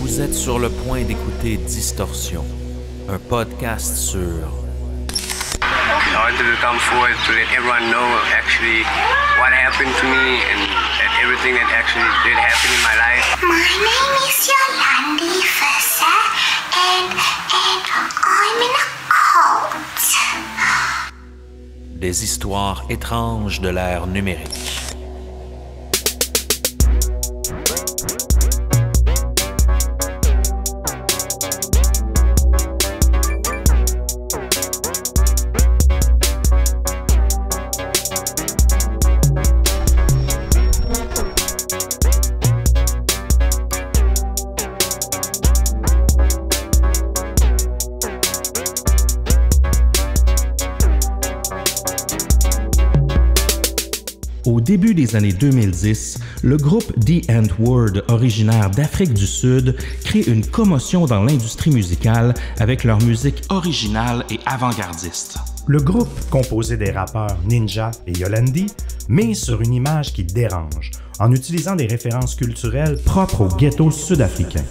Vous êtes sur le point d'écouter Distorsion, un podcast sur. In to come forward to let everyone know actually what happened to me and that everything that actually did happen in my life. My name is Yolandi Fessa and, and I'm in a cult. Des histoires étranges de l'ère numérique. années 2010, le groupe The Ant Word, originaire d'Afrique du Sud, crée une commotion dans l'industrie musicale avec leur musique originale et avant-gardiste. Le groupe, composé des rappeurs Ninja et Yolandi, met sur une image qui dérange en utilisant des références culturelles propres au ghetto sud-africain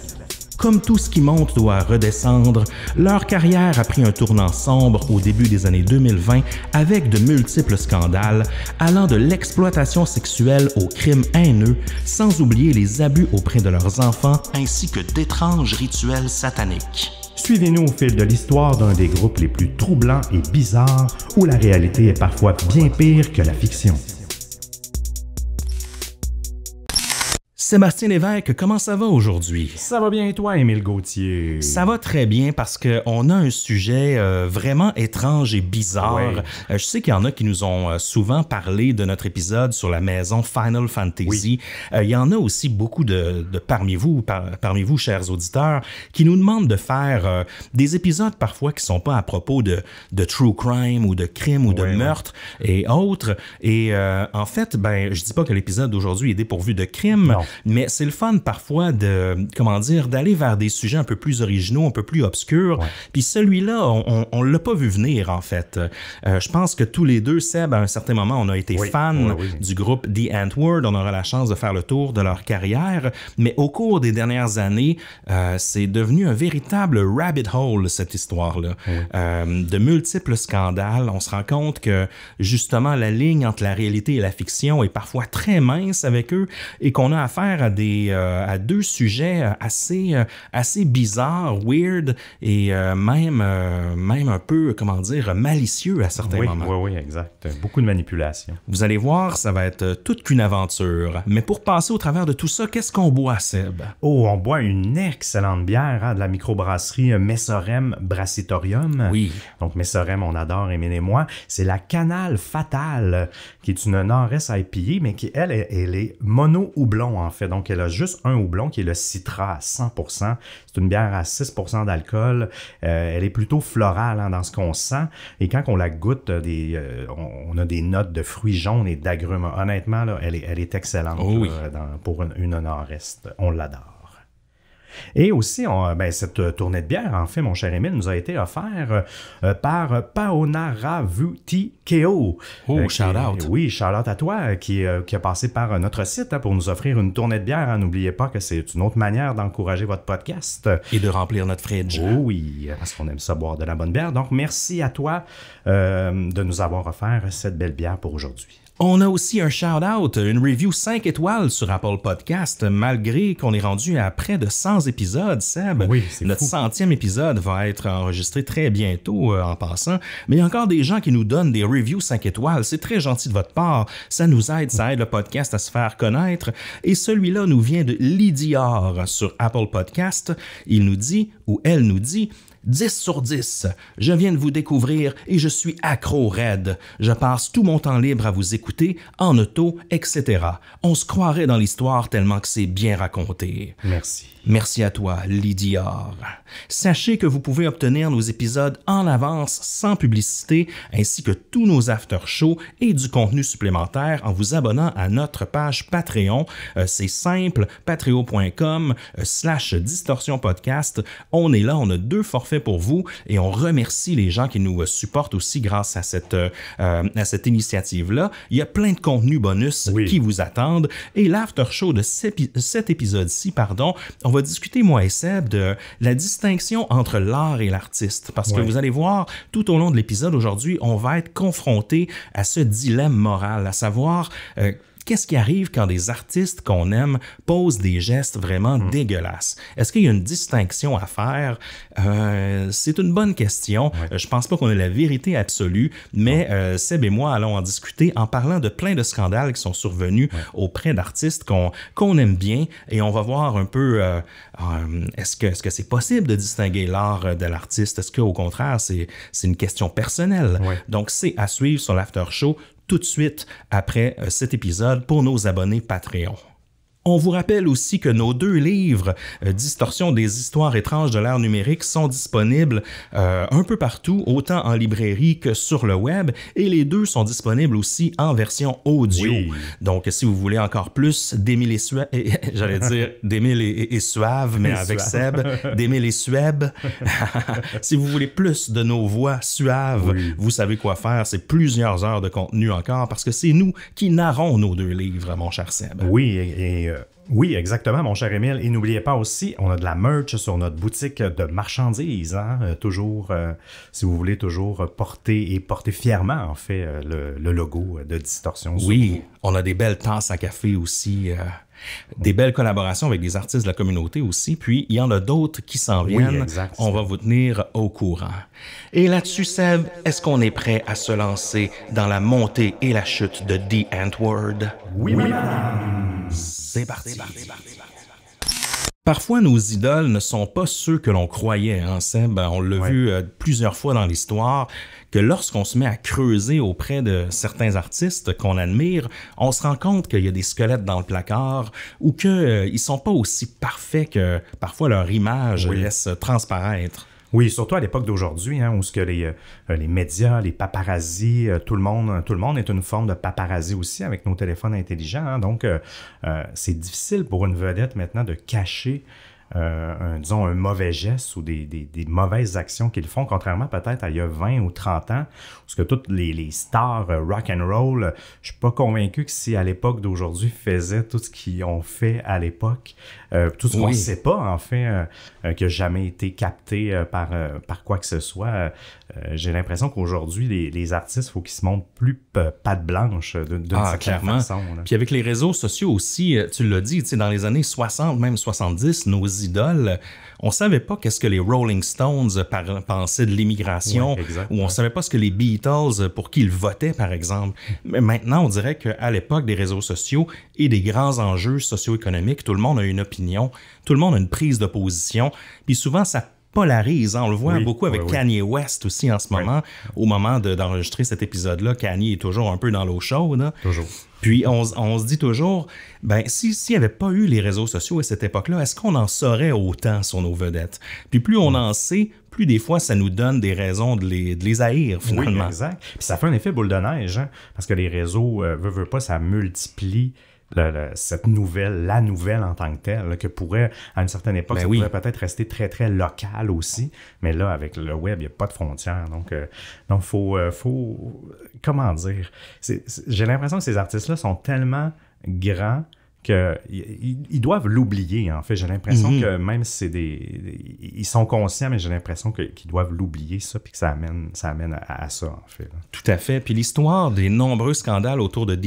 comme tout ce qui monte doit redescendre, leur carrière a pris un tournant sombre au début des années 2020 avec de multiples scandales allant de l'exploitation sexuelle aux crimes haineux, sans oublier les abus auprès de leurs enfants ainsi que d'étranges rituels sataniques. Suivez-nous au fil de l'histoire d'un des groupes les plus troublants et bizarres où la réalité est parfois bien pire que la fiction. Sébastien Lévesque, comment ça va aujourd'hui? Ça va bien et toi, Émile Gauthier? Ça va très bien parce qu'on a un sujet euh, vraiment étrange et bizarre. Euh, je sais qu'il y en a qui nous ont euh, souvent parlé de notre épisode sur la maison Final Fantasy. il y en a aussi beaucoup de, parmi vous, parmi vous, chers auditeurs, qui nous demandent de faire des épisodes parfois qui ne sont pas à propos de, de true crime ou de crime ou de meurtre et autres. Et en fait, ben, je dis pas que l'épisode d'aujourd'hui est dépourvu de crime mais c'est le fun parfois de, comment dire, d'aller vers des sujets un peu plus originaux, un peu plus obscurs. Puis celui-là, on, on l'a pas vu venir, en fait. Euh, je pense que tous les deux, Seb, à un certain moment, on a été fan du groupe The Antword. On aura la chance de faire le tour de leur carrière. Mais au cours des dernières années, euh, c'est devenu un véritable rabbit hole, cette histoire-là. Euh, de multiples scandales. On se rend compte que, justement, la ligne entre la réalité et la fiction est parfois très mince avec eux et qu'on a affaire à, des, euh, à deux sujets euh, assez, euh, assez bizarres, weird et même, même un peu, comment dire, malicieux à certains moments. Oui, oui, exact. Beaucoup de manipulation. Vous allez voir, ça va être toute qu'une aventure. Mais pour passer au travers de tout ça, qu'est-ce qu'on boit, Seb? Oh, on boit une excellente bière hein, de la microbrasserie Messorem Brassitorium. Oui. Donc, Messorem, on adore, Emile et moi. C'est la Canal Fatale, qui est une Nord-Est IPA, mais qui, elle, elle est mono-houblon, en donc, elle a juste un houblon qui est le citra à 100%. C'est une bière à 6% d'alcool. Euh, elle est plutôt florale hein, dans ce qu'on sent. Et quand on la goûte, euh, des, euh, on a des notes de fruits jaunes et d'agrumes. Honnêtement, elle, est, excellente oh pour une, une On l'adore. Et aussi, on, euh, ben, cette euh, tournée de bière, en fait, mon cher Émile, nous a été offerte euh, par Paonaravuti Keo. Oh, shout out. Oui, shout out à toi qui, a passé par notre site hein, pour nous offrir une tournée de bière. Hein. N'oubliez pas que c'est une autre manière d'encourager votre podcast. Et de remplir notre fridge. Oh oui, parce qu'on aime ça boire de la bonne bière. Donc, merci à toi de nous avoir offert cette belle bière pour aujourd'hui. On a aussi un shout-out, une review 5 étoiles sur Apple Podcast, malgré qu'on est rendu à près de 100 épisodes, Seb. Oui, Notre centième épisode va être enregistré très bientôt euh, en passant, mais il y a encore des gens qui nous donnent des reviews 5 étoiles. C'est très gentil de votre part. Ça nous aide, ça aide le podcast à se faire connaître. Et celui-là nous vient de Lydia sur Apple Podcast. Il nous dit, ou elle nous dit, 10 sur 10. Je viens de vous découvrir et je suis accro raide. Je passe tout mon temps libre à vous écouter, en auto, etc. On se croirait dans l'histoire tellement que c'est bien raconté. Merci. Merci à toi, Lydia. Sachez que vous pouvez obtenir nos épisodes en avance sans publicité, ainsi que tous nos after-shows et du contenu supplémentaire en vous abonnant à notre page Patreon. Euh, c'est simple, patreon.com euh, slash distorsion podcast. On est là, on a deux forfaits pour vous et on remercie les gens qui nous euh, supportent aussi grâce à cette, à cette initiative-là. Il y a plein de contenus bonus qui vous attendent et l'after-show de cet, épisode-ci, pardon, va discuter, moi et Seb, de la distinction entre l'art et l'artiste. Parce que vous allez voir, tout au long de l'épisode aujourd'hui, on va être confronté à ce dilemme moral, à savoir... Euh, qu'est-ce qui arrive quand des artistes qu'on aime posent des gestes vraiment hmm. dégueulasses? Est-ce qu'il y a une distinction à faire? Euh, c'est une bonne question. Euh, je pense pas qu'on ait la vérité absolue, mais euh, Seb et moi allons en discuter en parlant de plein de scandales qui sont survenus auprès d'artistes qu'on aime bien et on va voir un peu est-ce que c'est -ce c'est possible de distinguer l'art de l'artiste? Est-ce qu'au contraire, c'est une question personnelle? Donc, c'est à suivre sur l'After Show tout de suite après euh, cet épisode pour nos abonnés Patreon. On vous rappelle aussi que nos deux livres, euh, Distorsion des histoires étranges de l'ère numérique, sont disponibles euh, un peu partout, autant en librairie que sur le web, et les deux sont disponibles aussi en version audio. Donc, si vous voulez encore plus d'Émile et Suave, j'allais dire d'Émile et, mais avec Seb, d'Émile et Suave, si vous voulez plus de nos voix suaves, vous savez quoi faire. C'est plusieurs heures de contenu encore, parce que c'est nous qui narrons nos deux livres, mon cher Seb. Oui, et euh, oui, exactement, mon cher Émile. Et n'oubliez pas aussi, on a de la merch sur notre boutique de marchandises. Hein. Euh, toujours, euh, si vous voulez, toujours porter et porter fièrement, en fait, le, logo de Distorsion. Oui, on a des belles tasses à café aussi des belles collaborations avec des artistes de la communauté aussi. Puis, il y en a d'autres qui s'en viennent. On va vous tenir au courant. Et là-dessus, Seb, est-ce qu'on est prêt à se lancer dans la montée et la chute de The Antword? Oui, oui, C'est parti. Parfois, nos idoles ne sont pas ceux que l'on croyait. Hein, On l'a vu euh, plusieurs fois dans l'histoire que lorsqu'on se met à creuser auprès de certains artistes qu'on admire, on se rend compte qu'il y a des squelettes dans le placard ou qu'ils euh, sont pas aussi parfaits que parfois leur image laisse transparaître. Oui, surtout à l'époque d'aujourd'hui, hein, où ce que les, euh, médias, les paparazzis, euh, tout le monde, tout le monde est une forme de paparazzi aussi avec nos téléphones intelligents. Hein. donc, c'est difficile pour une vedette maintenant de cacher euh, un, disons, un mauvais geste ou des, mauvaises actions qu'ils font, contrairement peut-être à il y a 20 ou 30 ans, parce que toutes les, stars euh, rock and roll, je suis pas convaincu que si à l'époque d'aujourd'hui faisaient tout ce qu'ils ont fait à l'époque, euh, tout ce qu'on ne sait pas, en fait, euh, euh, qui n'a jamais été capté par, par quoi que ce soit. J'ai l'impression qu'aujourd'hui, les, les, artistes, il faut qu'ils se montrent plus patte blanche d'une ah, clairement. façon. Puis avec les réseaux sociaux aussi, tu l'as dit, dans les années 60, même 70, nos idoles on savait pas qu'est-ce que les Rolling Stones euh, pensaient de l'immigration, ou on savait pas ce que les Beatles, euh, pour qui ils votaient, par exemple. Mais maintenant, on dirait qu'à l'époque des réseaux sociaux et des grands enjeux socio-économiques, tout le monde a une opinion, tout le monde a une prise de position, puis souvent, ça polarise. Hein. On le voit beaucoup avec Kanye West aussi en ce moment. Au moment d'enregistrer cet épisode-là, Kanye est toujours un peu dans l'eau chaude. Hein. Toujours. Puis on, se dit toujours, ben s'il si n'y avait pas eu les réseaux sociaux à cette époque-là, est-ce qu'on en saurait autant sur nos vedettes? Puis plus on en sait, plus des fois ça nous donne des raisons de les, de haïr finalement. Oui, exact. Puis ça fait un effet boule de neige, hein? parce que les réseaux, euh, veut, pas, ça multiplie cette nouvelle, la nouvelle en tant que telle, que pourrait, à une certaine époque, ben pourrait peut-être rester très, très local aussi. Mais là, avec le web, il n'y a pas de frontières. Donc, euh, donc faut, euh, faut. Comment dire J'ai l'impression que ces artistes-là sont tellement grands qu'ils doivent l'oublier, en fait. J'ai l'impression mhm. que même si c'est des... Ils sont conscients, mais j'ai l'impression qu'ils doivent l'oublier, ça, puis que ça amène, ça amène à, ça, en fait. Tout à fait. Puis l'histoire des nombreux scandales autour de The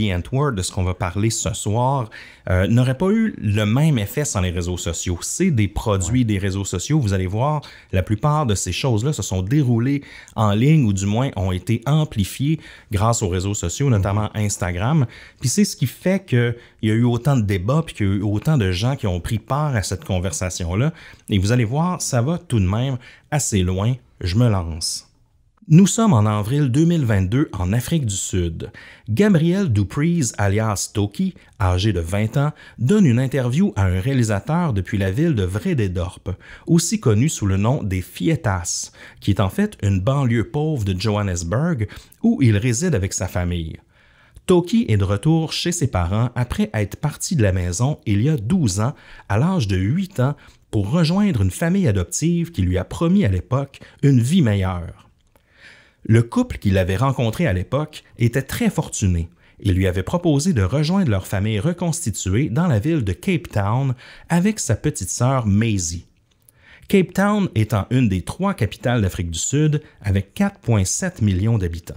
de ce qu'on va parler ce soir, euh, n'aurait pas eu le même effet sans les réseaux sociaux. C'est des produits des réseaux sociaux. Vous allez voir, la plupart de ces choses-là se sont déroulées en ligne, ou du moins ont été amplifiées grâce aux réseaux sociaux, mhm. notamment Instagram. Puis c'est ce qui fait qu'il y a eu autant de débat, puis qu'il y a eu autant de gens qui ont pris part à cette conversation-là. Et vous allez voir, ça va tout de même assez loin. Je me lance. Nous sommes en avril 2022 en Afrique du Sud. Gabriel Dupreez, alias Toki, âgé de 20 ans, donne une interview à un réalisateur depuis la ville de Vrededorp, aussi connu sous le nom des Fietas, qui est en fait une banlieue pauvre de Johannesburg où il réside avec sa famille. Toki est de retour chez ses parents après être parti de la maison il y a 12 ans, à l'âge de 8 ans, pour rejoindre une famille adoptive qui lui a promis à l'époque une vie meilleure. Le couple qu'il avait rencontré à l'époque était très fortuné et lui avait proposé de rejoindre leur famille reconstituée dans la ville de Cape Town avec sa petite sœur Maisie. Cape Town étant une des trois capitales d'Afrique du Sud avec 4,7 millions d'habitants.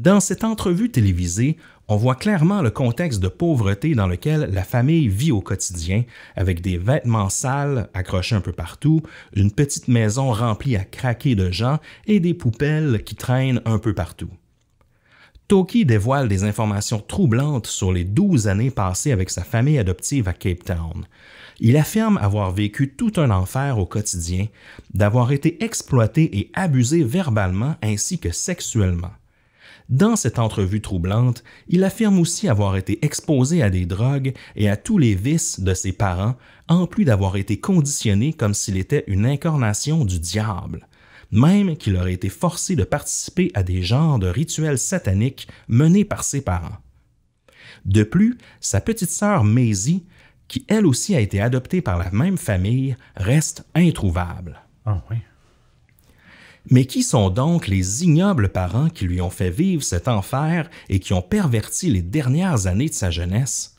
Dans cette entrevue télévisée, on voit clairement le contexte de pauvreté dans lequel la famille vit au quotidien, avec des vêtements sales accrochés un peu partout, une petite maison remplie à craquer de gens et des poupelles qui traînent un peu partout. Toki dévoile des informations troublantes sur les 12 années passées avec sa famille adoptive à Cape Town. Il affirme avoir vécu tout un enfer au quotidien, d'avoir été exploité et abusé verbalement ainsi que sexuellement. Dans cette entrevue troublante, il affirme aussi avoir été exposé à des drogues et à tous les vices de ses parents, en plus d'avoir été conditionné comme s'il était une incarnation du diable, même qu'il aurait été forcé de participer à des genres de rituels sataniques menés par ses parents. De plus, sa petite sœur Maisie, qui elle aussi a été adoptée par la même famille, reste introuvable. Ah mais qui sont donc les ignobles parents qui lui ont fait vivre cet enfer et qui ont perverti les dernières années de sa jeunesse?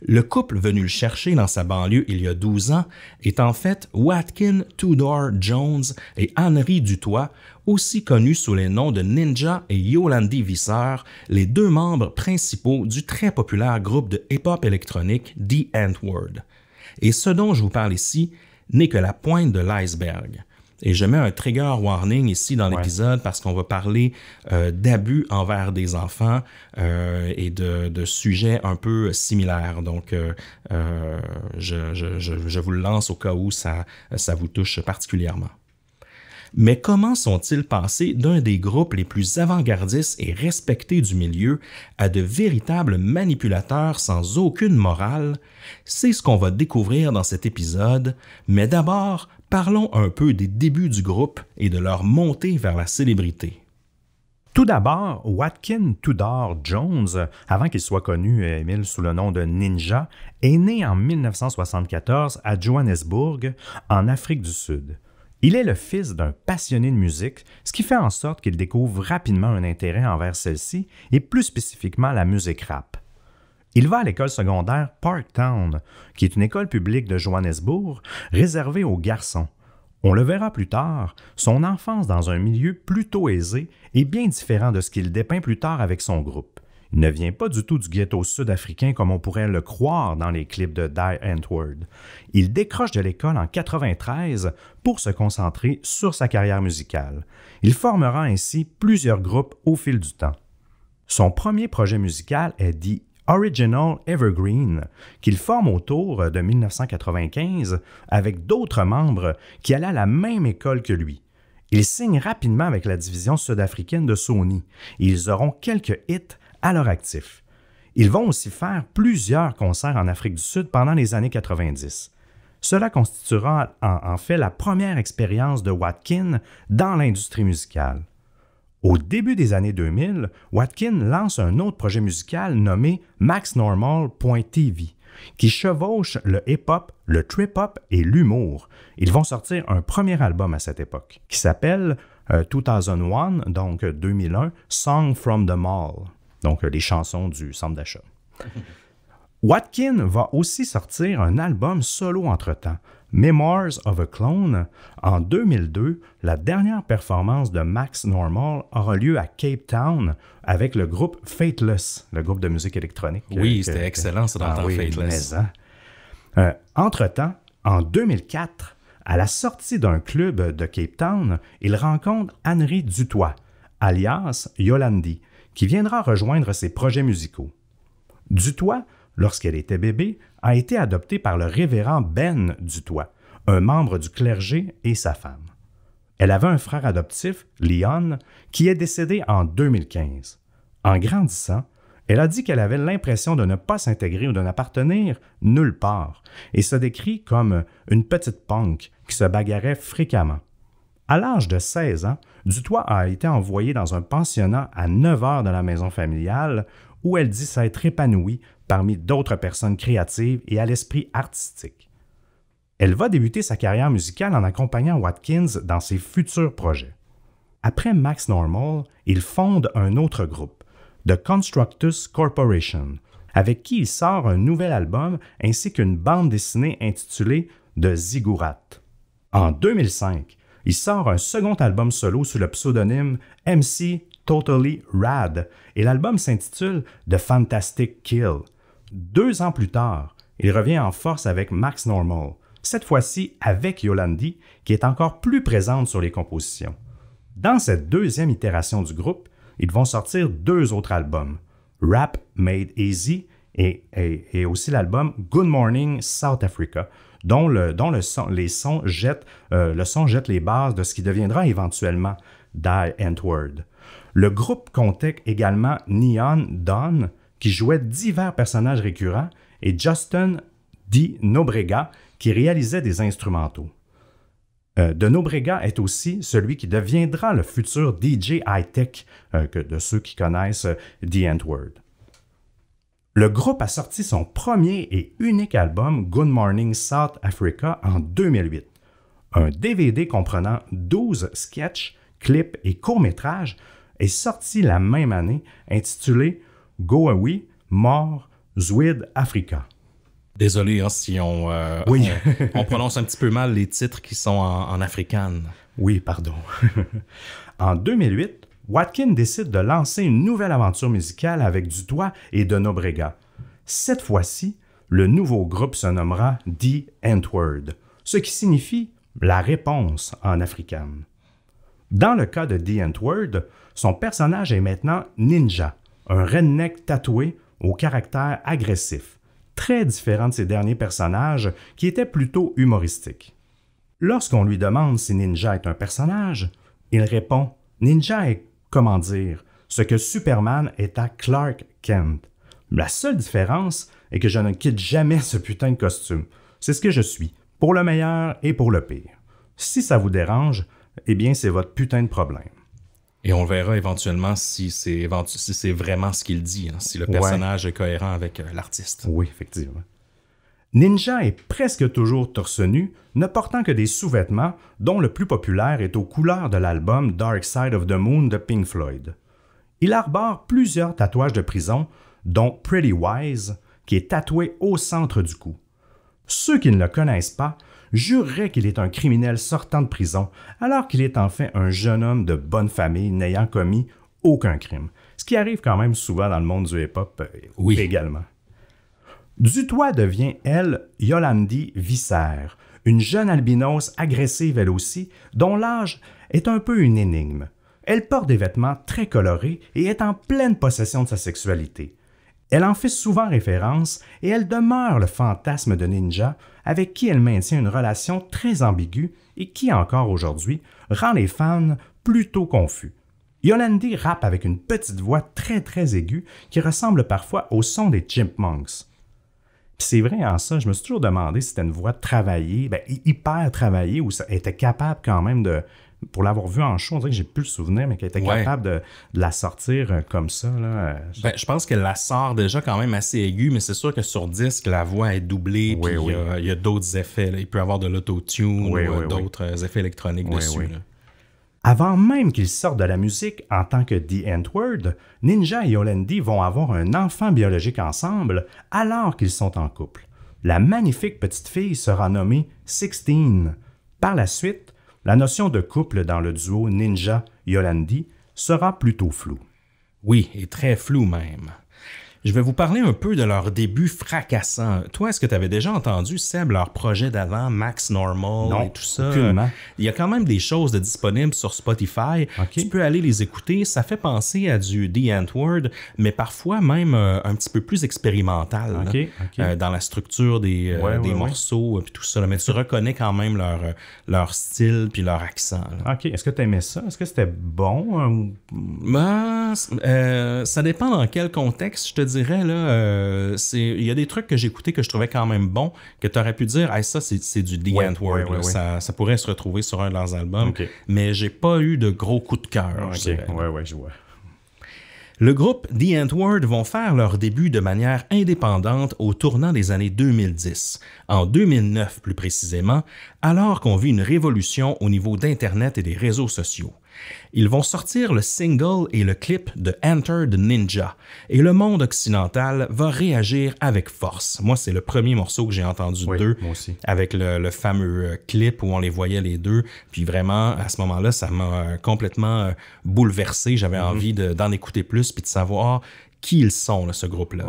Le couple venu le chercher dans sa banlieue il y a 12 ans est en fait Watkin Tudor Jones et Henry Dutoit, aussi connus sous les noms de Ninja et Yolandi Visser, les deux membres principaux du très populaire groupe de hip-hop électronique The Antword. Et ce dont je vous parle ici n'est que la pointe de l'iceberg. Et je mets un trigger warning ici dans l'épisode parce qu'on va parler euh, d'abus envers des enfants euh, et de, sujets un peu similaires. Donc, euh, je, vous le lance au cas où ça, ça vous touche particulièrement. Mais comment sont-ils passés d'un des groupes les plus avant-gardistes et respectés du milieu à de véritables manipulateurs sans aucune morale C'est ce qu'on va découvrir dans cet épisode, mais d'abord, parlons un peu des débuts du groupe et de leur montée vers la célébrité. Tout d'abord, Watkin Tudor Jones, avant qu'il soit connu, euh, sous le nom de Ninja, est né en 1974 à Johannesburg, en Afrique du Sud. Il est le fils d'un passionné de musique, ce qui fait en sorte qu'il découvre rapidement un intérêt envers celle-ci et plus spécifiquement la musique rap. Il va à l'école secondaire Parktown, qui est une école publique de Johannesburg réservée aux garçons. On le verra plus tard, son enfance dans un milieu plutôt aisé est bien différent de ce qu'il dépeint plus tard avec son groupe. Il ne vient pas du tout du ghetto sud-africain comme on pourrait le croire dans les clips de Die Antwoord. Il décroche de l'école en 93 pour se concentrer sur sa carrière musicale. Il formera ainsi plusieurs groupes au fil du temps. Son premier projet musical est dit Original Evergreen, qu'il forme autour de 1995 avec d'autres membres qui allaient à la même école que lui. Ils signent rapidement avec la division sud-africaine de Sony et ils auront quelques hits à leur actif. Ils vont aussi faire plusieurs concerts en Afrique du Sud pendant les années 90. Cela constituera en, en fait la première expérience de Watkin dans l'industrie musicale. Au début des années 2000, Watkin lance un autre projet musical nommé MaxNormal.tv qui chevauche le hip-hop, le trip-hop et l'humour. Ils vont sortir un premier album à cette époque qui s'appelle 2001, euh, donc 2001, Song from the Mall, donc euh, les chansons du centre d'achat. Watkin va aussi sortir un album solo entre-temps, Memoirs of a Clone. En 2002, la dernière performance de Max Normal aura lieu à Cape Town avec le groupe Fateless, le groupe de musique électronique. Oui, c'était excellent ça d'entendre ah hein. euh, entre-temps, en 2004, à la sortie d'un club de Cape Town, il rencontre Henri Dutoit, alias Yolandi, qui viendra rejoindre ses projets musicaux. Dutoit lorsqu'elle était bébé, a été adoptée par le révérend Ben Dutoit, un membre du clergé et sa femme. Elle avait un frère adoptif, Leon, qui est décédé en 2015. En grandissant, elle a dit qu'elle avait l'impression de ne pas s'intégrer ou de n'appartenir nulle part et se décrit comme une petite punk qui se bagarrait fréquemment. À l'âge de 16 ans, Dutoit a été envoyée dans un pensionnat à 9 heures de la maison familiale où elle dit s'être épanouie parmi d'autres personnes créatives et à l'esprit artistique. Elle va débuter sa carrière musicale en accompagnant Watkins dans ses futurs projets. Après Max Normal, il fonde un autre groupe, The Constructus Corporation, avec qui il sort un nouvel album ainsi qu'une bande dessinée intitulée The Ziggurat. En 2005, il sort un second album solo sous le pseudonyme MC Totally Rad et l'album s'intitule The Fantastic Kill. Deux ans plus tard, il revient en force avec Max Normal, cette fois-ci avec Yolandi, qui est encore plus présente sur les compositions. Dans cette deuxième itération du groupe, ils vont sortir deux autres albums, Rap Made Easy et, aussi l'album Good Morning South Africa, dont, le, son, les sons jettent, euh, le son jette les bases de ce qui deviendra éventuellement Die Antwoord. Le groupe comptait également Neon Dawn, qui jouait divers personnages récurrents, et Justin Di Nobrega, qui réalisait des instrumentaux. Euh, de Nobrega est aussi celui qui deviendra le futur DJ high-tech euh, que de ceux qui connaissent euh, the The Antword. Le groupe a sorti son premier et unique album Good Morning South Africa en 2008. Un DVD comprenant 12 sketchs, clips et courts-métrages est sorti la même année intitulé Away, Mort, Zuid Africa. Désolé hein, si euh, on, prononce un petit peu mal les titres qui sont en, en Oui, pardon. en 2008, Watkin décide de lancer une nouvelle aventure musicale avec Dutoit et de Nobrega. Cette fois-ci, le nouveau groupe se nommera The Word », ce qui signifie la réponse en africaine. Dans le cas de The Word », son personnage est maintenant ninja, un redneck tatoué au caractère agressif, très différent de ses derniers personnages qui étaient plutôt humoristiques. Lorsqu'on lui demande si Ninja est un personnage, il répond Ninja est, comment dire, ce que Superman est à Clark Kent. La seule différence est que je ne quitte jamais ce putain de costume. C'est ce que je suis, pour le meilleur et pour le pire. Si ça vous dérange, eh bien c'est votre putain de problème. Et on verra éventuellement si c'est si c'est vraiment ce qu'il dit, hein, si le personnage est cohérent avec euh, l'artiste. Oui, effectivement. Ninja est presque toujours torse nu, ne portant que des sous-vêtements, dont le plus populaire est aux couleurs de l'album Dark Side of the Moon de Pink Floyd. Il arbore plusieurs tatouages de prison, dont Pretty Wise, qui est tatoué au centre du cou. Ceux qui ne le connaissent pas jurerait qu'il est un criminel sortant de prison, alors qu'il est enfin un jeune homme de bonne famille n'ayant commis aucun crime. Ce qui arrive quand même souvent dans le monde du hip-hop euh, oui. également. Dutoit devient, elle, Yolandi Visser, une jeune albinos agressive elle aussi, dont l'âge est un peu une énigme. Elle porte des vêtements très colorés et est en pleine possession de sa sexualité. Elle en fait souvent référence et elle demeure le fantasme de ninja avec qui elle maintient une relation très ambiguë et qui, encore aujourd'hui, rend les fans plutôt confus. Yolandi rappe avec une petite voix très très aiguë qui ressemble parfois au son des chipmunks. c'est vrai, en ça, je me suis toujours demandé si c'était une voix travaillée, ben, hyper travaillée, ou ça était capable quand même de, pour l'avoir vu en show, on dirait que j'ai plus le souvenir, mais qu'elle était capable de, la sortir euh, comme ça. Ben, je pense qu'elle la sort déjà quand même assez aiguë, mais c'est sûr que sur disque, la voix est doublée, euh, il y a, d'autres effets. Il peut y avoir de l'autotune ou euh, d'autres effets électroniques dessus. Avant même qu'il sorte de la musique en tant que The word Ninja et Yolandi vont avoir un enfant biologique ensemble alors qu'ils sont en couple. La magnifique petite fille sera nommée Sixteen. Par la suite, la notion de couple dans le duo Ninja-Yolandi sera plutôt floue. Oui, et très floue même. Je vais vous parler un peu de leur début fracassant. Toi, est-ce que tu avais déjà entendu, Seb, leur projet d'avant, Max Normal et tout ça? Il y a quand même des choses de disponibles sur Spotify. Tu peux aller les écouter. Ça fait penser à du The Word, mais parfois même euh, un petit peu plus expérimental euh, dans la structure des, euh, des morceaux et tout ça. Mais tu reconnais quand même leur, leur style puis leur accent. OK. Est-ce que tu aimais ça? Est-ce que c'était bon? Hein, bah, ça dépend dans quel contexte, je te dirais, là, euh, il y a des trucs que j'ai écoutés que je trouvais quand même bons, que tu aurais pu dire, ça, c'est du The Word. ça, ça, pourrait se retrouver sur un de leurs albums. Mais j'ai pas eu de gros coup de cœur. Le groupe The Word vont faire leur début de manière indépendante au tournant des années 2010, en 2009 plus précisément, alors qu'on vit une révolution au niveau d'Internet et des réseaux sociaux. Ils vont sortir le single et le clip de Enter the Ninja, et le monde occidental va réagir avec force. Moi, c'est le premier morceau que j'ai entendu d'eux, avec le, fameux euh, clip où on les voyait les deux, puis vraiment, à ce moment-là, ça m'a euh, complètement euh, bouleversé. J'avais mhm. envie d'en écouter plus, puis de savoir qui ils sont, ce groupe-là.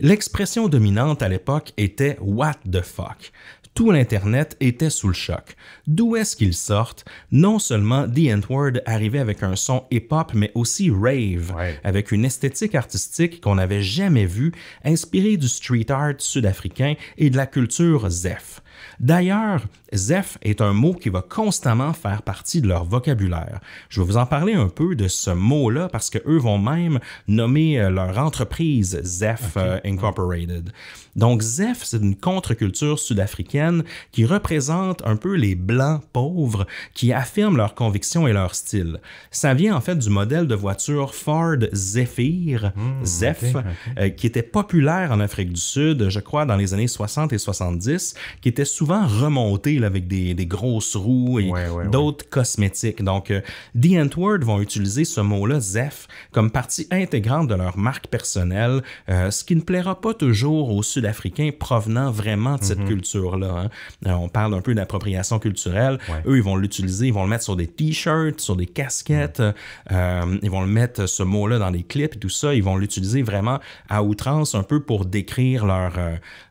L'expression dominante à l'époque était What the fuck, tout l'Internet était sous le choc. D'où est-ce qu'ils sortent Non seulement The N-Word arrivait avec un son hip-hop, mais aussi rave, avec une esthétique artistique qu'on n'avait jamais vue, inspirée du street art sud-africain et de la culture Zef. D'ailleurs, Zef est un mot qui va constamment faire partie de leur vocabulaire. Je vais vous en parler un peu de ce mot-là parce qu'eux vont même nommer euh, leur entreprise Zef euh, Incorporated. Donc Zef, c'est une contre-culture sud-africaine qui représente un peu les blancs pauvres qui affirment leurs convictions et leur style. Ça vient en fait du modèle de voiture Ford Zephyr, hmm, Zef euh, qui était populaire en Afrique du Sud, je crois, dans les années 60 et 70, qui était souvent remonté avec des, grosses roues et d'autres cosmétiques. Donc, euh, The Antword vont utiliser ce mot-là, Zeph, comme partie intégrante de leur marque personnelle, euh, ce qui ne plaira pas toujours aux Sud-Africains provenant vraiment de cette mhm. culture-là. Hein. Euh, on parle un peu d'appropriation culturelle. Eux, ils vont l'utiliser, ils vont le mettre sur des t-shirts, sur des casquettes, ils vont le mettre, ce mot-là, dans des clips et tout ça. Ils vont l'utiliser vraiment à outrance, un peu pour décrire leur...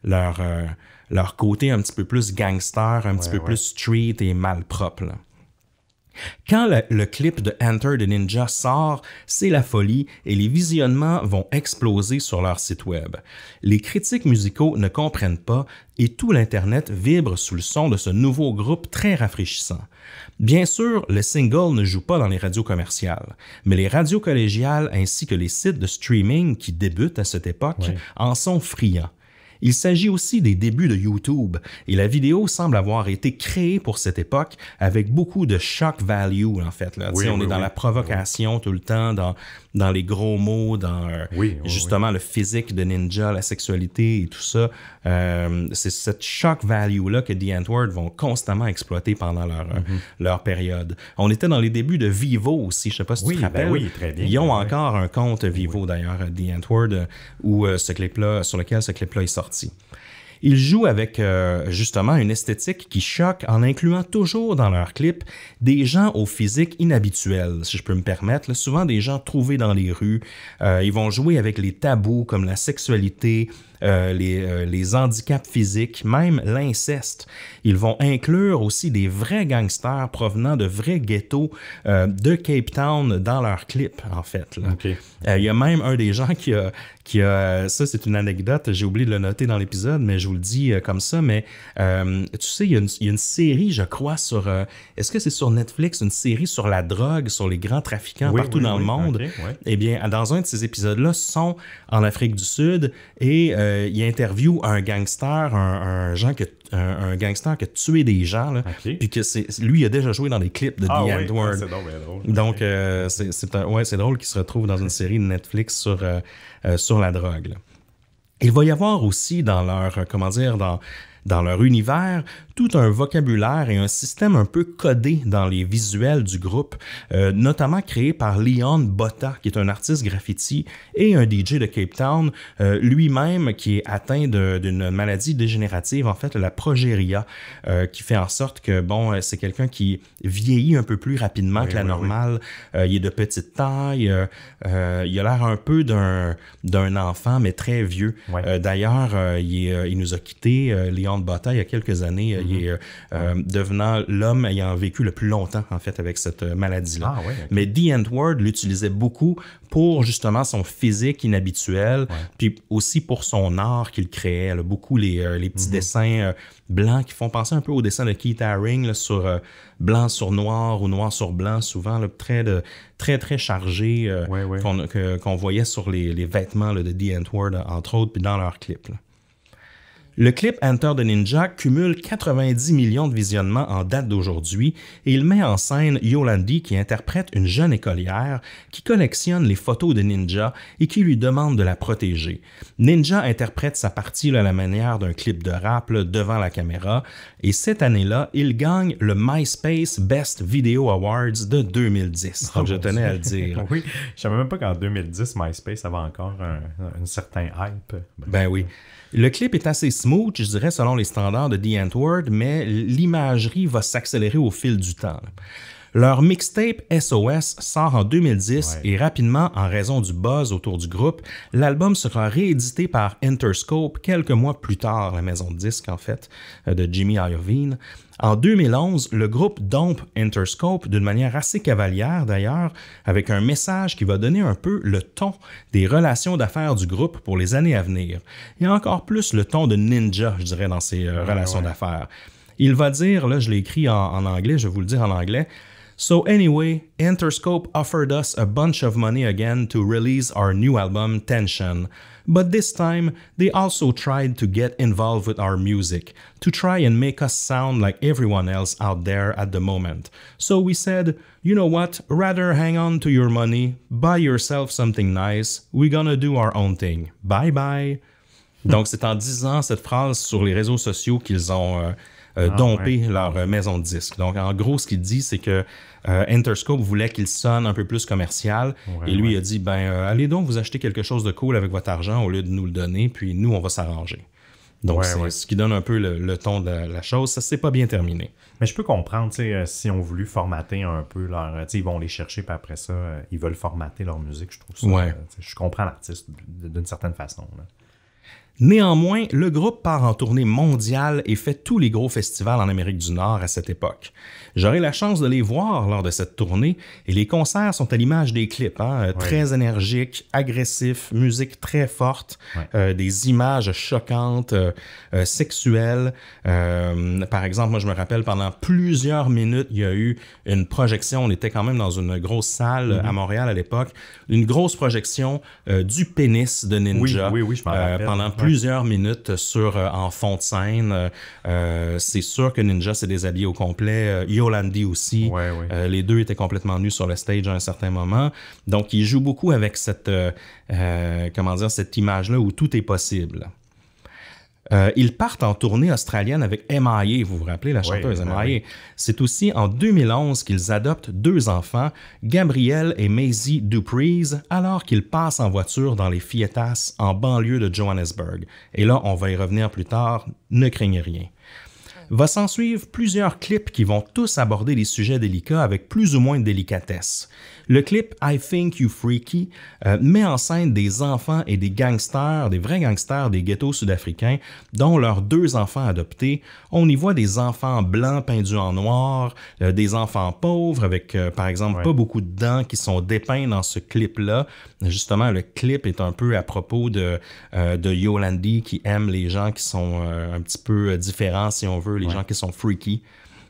leur leur côté un petit peu plus gangster, un petit peu plus street et malpropre. Quand le, clip de Enter the Ninja sort, c'est la folie et les visionnements vont exploser sur leur site web. Les critiques musicaux ne comprennent pas et tout l'Internet vibre sous le son de ce nouveau groupe très rafraîchissant. Bien sûr, le single ne joue pas dans les radios commerciales, mais les radios collégiales ainsi que les sites de streaming qui débutent à cette époque en sont friands. Il s'agit aussi des débuts de YouTube, et la vidéo semble avoir été créée pour cette époque avec beaucoup de shock value, en fait. Là. on est dans la provocation tout le temps, dans, dans les gros mots, dans euh, justement le physique de Ninja, la sexualité et tout ça. Euh, c'est cette shock value-là que The Antwoord vont constamment exploiter pendant leur, euh, mm-hmm. leur période. On était dans les débuts de Vivo aussi, je ne sais pas si tu te ben rappelles. oui, très bien. Ils ont encore un compte Vivo, d'ailleurs, The Antwoord, où ce clip-là, sur lequel ce clip-là est sorti. Ils jouent avec euh, justement une esthétique qui choque en incluant toujours dans leurs clips des gens au physique inhabituel, si je peux me permettre. souvent des gens trouvés dans les rues. Euh, ils vont jouer avec les tabous comme la sexualité, euh, les, handicaps physiques, même l'inceste. Ils vont inclure aussi des vrais gangsters provenant de vrais ghettos de Cape Town dans leurs clips, en fait. Il y a même un des gens qui a, euh, ça c'est une anecdote, j'ai oublié de le noter dans l'épisode, mais je vous le dis euh, comme ça, mais euh, tu sais, il y, a une, série, je crois, sur, est-ce que c'est sur Netflix, une série sur la drogue, sur les grands trafiquants partout dans le monde? et eh bien, dans un de ces épisodes-là, sont en Afrique du Sud et ils il interview un gangster, un, un, genre que un, gangster qui a tué des gens. Puis que c'est, lui, il a déjà joué dans des clips de ah The ah, Donc, euh, c'est, c'est, ouais, c'est drôle qu'il se retrouve dans une série de Netflix sur, euh, euh, sur la drogue. Il va y avoir aussi dans leur, comment dire, dans, dans leur univers, tout un vocabulaire et un système un peu codé dans les visuels du groupe, euh, notamment créé par Leon Botta, qui est un artiste graffiti et un DJ de Cape Town, euh, lui-même qui est atteint d'une maladie dégénérative, en fait la progéria, euh, qui fait en sorte que, bon, c'est quelqu'un qui vieillit un peu plus rapidement que la normale. il est de petite taille, il a l'air un peu d'un enfant, mais très vieux. D'ailleurs, il, il, nous a quitté, Leon Botta, il y a quelques années. Euh, euh, devenant l'homme ayant vécu le plus longtemps, en fait, avec cette euh, maladie-là. Ah, Mais Dee l'utilisait beaucoup pour justement son physique inhabituel, puis aussi pour son art qu'il créait. beaucoup les, petits mhm. dessins blancs qui font penser un peu aux dessins de Keith Haring sur blanc sur noir ou noir sur blanc, souvent le très, de, très très chargé qu'on voyait sur les, vêtements de de Dee Ward, entre autres, puis dans leurs clips. Le clip Enter de Ninja cumule 90 millions de visionnements en date d'aujourd'hui et il met en scène Yolandi qui interprète une jeune écolière qui collectionne les photos de Ninja et qui lui demande de la protéger. Ninja interprète sa partie à la manière d'un clip de rap devant la caméra et cette année-là, il gagne le MySpace Best Video Awards de 2010. Donc, je tenais à le dire. oui, je savais même pas qu'en 2010, MySpace avait encore un, certain hype. Ben, oui. Le clip est assez je dirais, selon les standards de The word mais l'imagerie va s'accélérer au fil du temps. Leur mixtape SOS sort en 2010 et rapidement, en raison du buzz autour du groupe, l'album sera réédité par Interscope quelques mois plus tard, la maison de disques en fait, euh, de Jimmy Iovine. En 2011, le groupe dompe Interscope d'une manière assez cavalière d'ailleurs, avec un message qui va donner un peu le ton des relations d'affaires du groupe pour les années à venir, et encore plus le ton de ninja, je dirais, dans ses euh, ah relations d'affaires. Il va dire, là je l'ai écrit en, en anglais, je vais vous le dire en anglais, So anyway, Interscope offered us a bunch of money again to release our new album Tension, but this time they also tried to get involved with our music, to try and make us sound like everyone else out there at the moment. So we said, you know what, rather hang on to your money, buy yourself something nice, we're gonna do our own thing. Bye bye. Donc c'est en disant cette phrase sur les réseaux sociaux qu'ils ont... Euh, Euh, ah, domper leur euh, maison de disques. Donc, en gros, ce qu'il dit, c'est que euh, Interscope voulait qu'il sonne un peu plus commercial. et lui, il a dit, ben, allez donc vous achetez quelque chose de cool avec votre argent au lieu de nous le donner, puis nous, on va s'arranger. Donc, c'est ce qui donne un peu le, ton de la, chose. Ça s'est pas bien terminé. Mais je peux comprendre, si on voulu formater un peu leur... Tu Ils vont les chercher, puis après ça, ils veulent formater leur musique. Je trouve ça... je comprends l'artiste d'une certaine façon. Là. Néanmoins, le groupe part en tournée mondiale et fait tous les gros festivals en Amérique du Nord à cette époque. J'aurai la chance de les voir lors de cette tournée et les concerts sont à l'image des clips, hein. très énergiques, agressifs, musique très forte, euh, des images choquantes, euh, euh, sexuelles. par exemple, moi je me rappelle pendant plusieurs minutes, il y a eu une projection, on était quand même dans une grosse salle mm-hmm. à Montréal à l'époque, une grosse projection du pénis de Ninja oui, oui, pendant plusieurs minutes sur en fond de scène. c'est sûr que Ninja s'est déshabillé au complet. Yolandi aussi. Euh, les deux étaient complètement nus sur le stage à un certain moment. Donc, ils jouent beaucoup avec cette, euh, euh, comment dire, cette image-là où tout est possible. ils partent en tournée australienne avec MIA, vous vous rappelez la chanteuse Emma C'est aussi en 2011 qu'ils adoptent deux enfants, Gabriel et Maisie Dupreez, alors qu'ils passent en voiture dans les Fietas en banlieue de Johannesburg. Et là, on va y revenir plus tard, ne craignez rien va s'en suivre plusieurs clips qui vont tous aborder les sujets délicats avec plus ou moins de délicatesse. Le clip I Think You Freaky euh, met en scène des enfants et des gangsters, des vrais gangsters des ghettos sud-africains, dont leurs deux enfants adoptés. On y voit des enfants blancs peints en noir, euh, des enfants pauvres avec, euh, par exemple, pas beaucoup de dents qui sont dépeints dans ce clip-là. Justement, le clip est un peu à propos de, de Yolandi qui aime les gens qui sont un petit peu différents, si on veut, les gens qui sont freaky.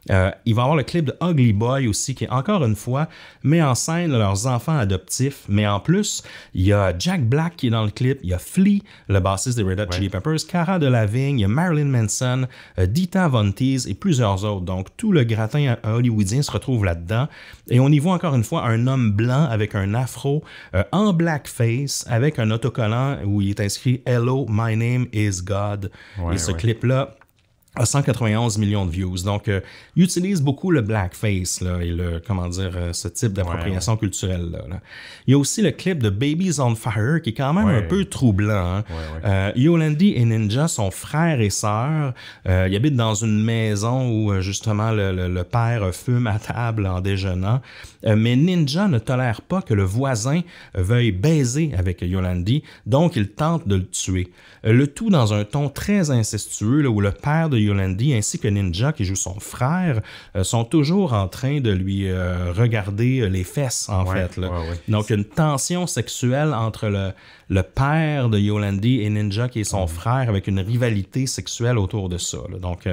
Euh, il va y avoir le clip de Ugly Boy aussi, qui encore une fois met en scène leurs enfants adoptifs. Mais en plus, il y a Jack Black qui est dans le clip, il y a Flea, le bassiste des Red Hot Chili Peppers, Cara Delevingne, il y a Marilyn Manson, euh, Dita Von Teese et plusieurs autres. Donc tout le gratin hollywoodien se retrouve là-dedans. Et on y voit encore une fois un homme blanc avec un afro euh, en blackface avec un autocollant où il est inscrit Hello, my name is God. et ce clip-là à 191 millions de views. Donc, euh, ils beaucoup le blackface là, et le, comment dire, euh, ce type d'appropriation culturelle. Là, Il y a aussi le clip de Babies on Fire qui est quand même un peu troublant. Hein. Euh, Yolandi et Ninja sont frères et sœurs. Euh, ils habitent dans une maison où justement le, le père fume à table en déjeunant. mais Ninja ne tolère pas que le voisin veuille baiser avec Yolandi, donc il tente de le tuer le tout dans un ton très incestueux où le père de Yolandi ainsi que Ninja qui joue son frère euh, sont toujours en train de lui euh, regarder euh, les fesses en fait. Donc une tension sexuelle entre le, père de Yolandi et Ninja qui est son mm. frère avec une rivalité sexuelle autour de ça. Donc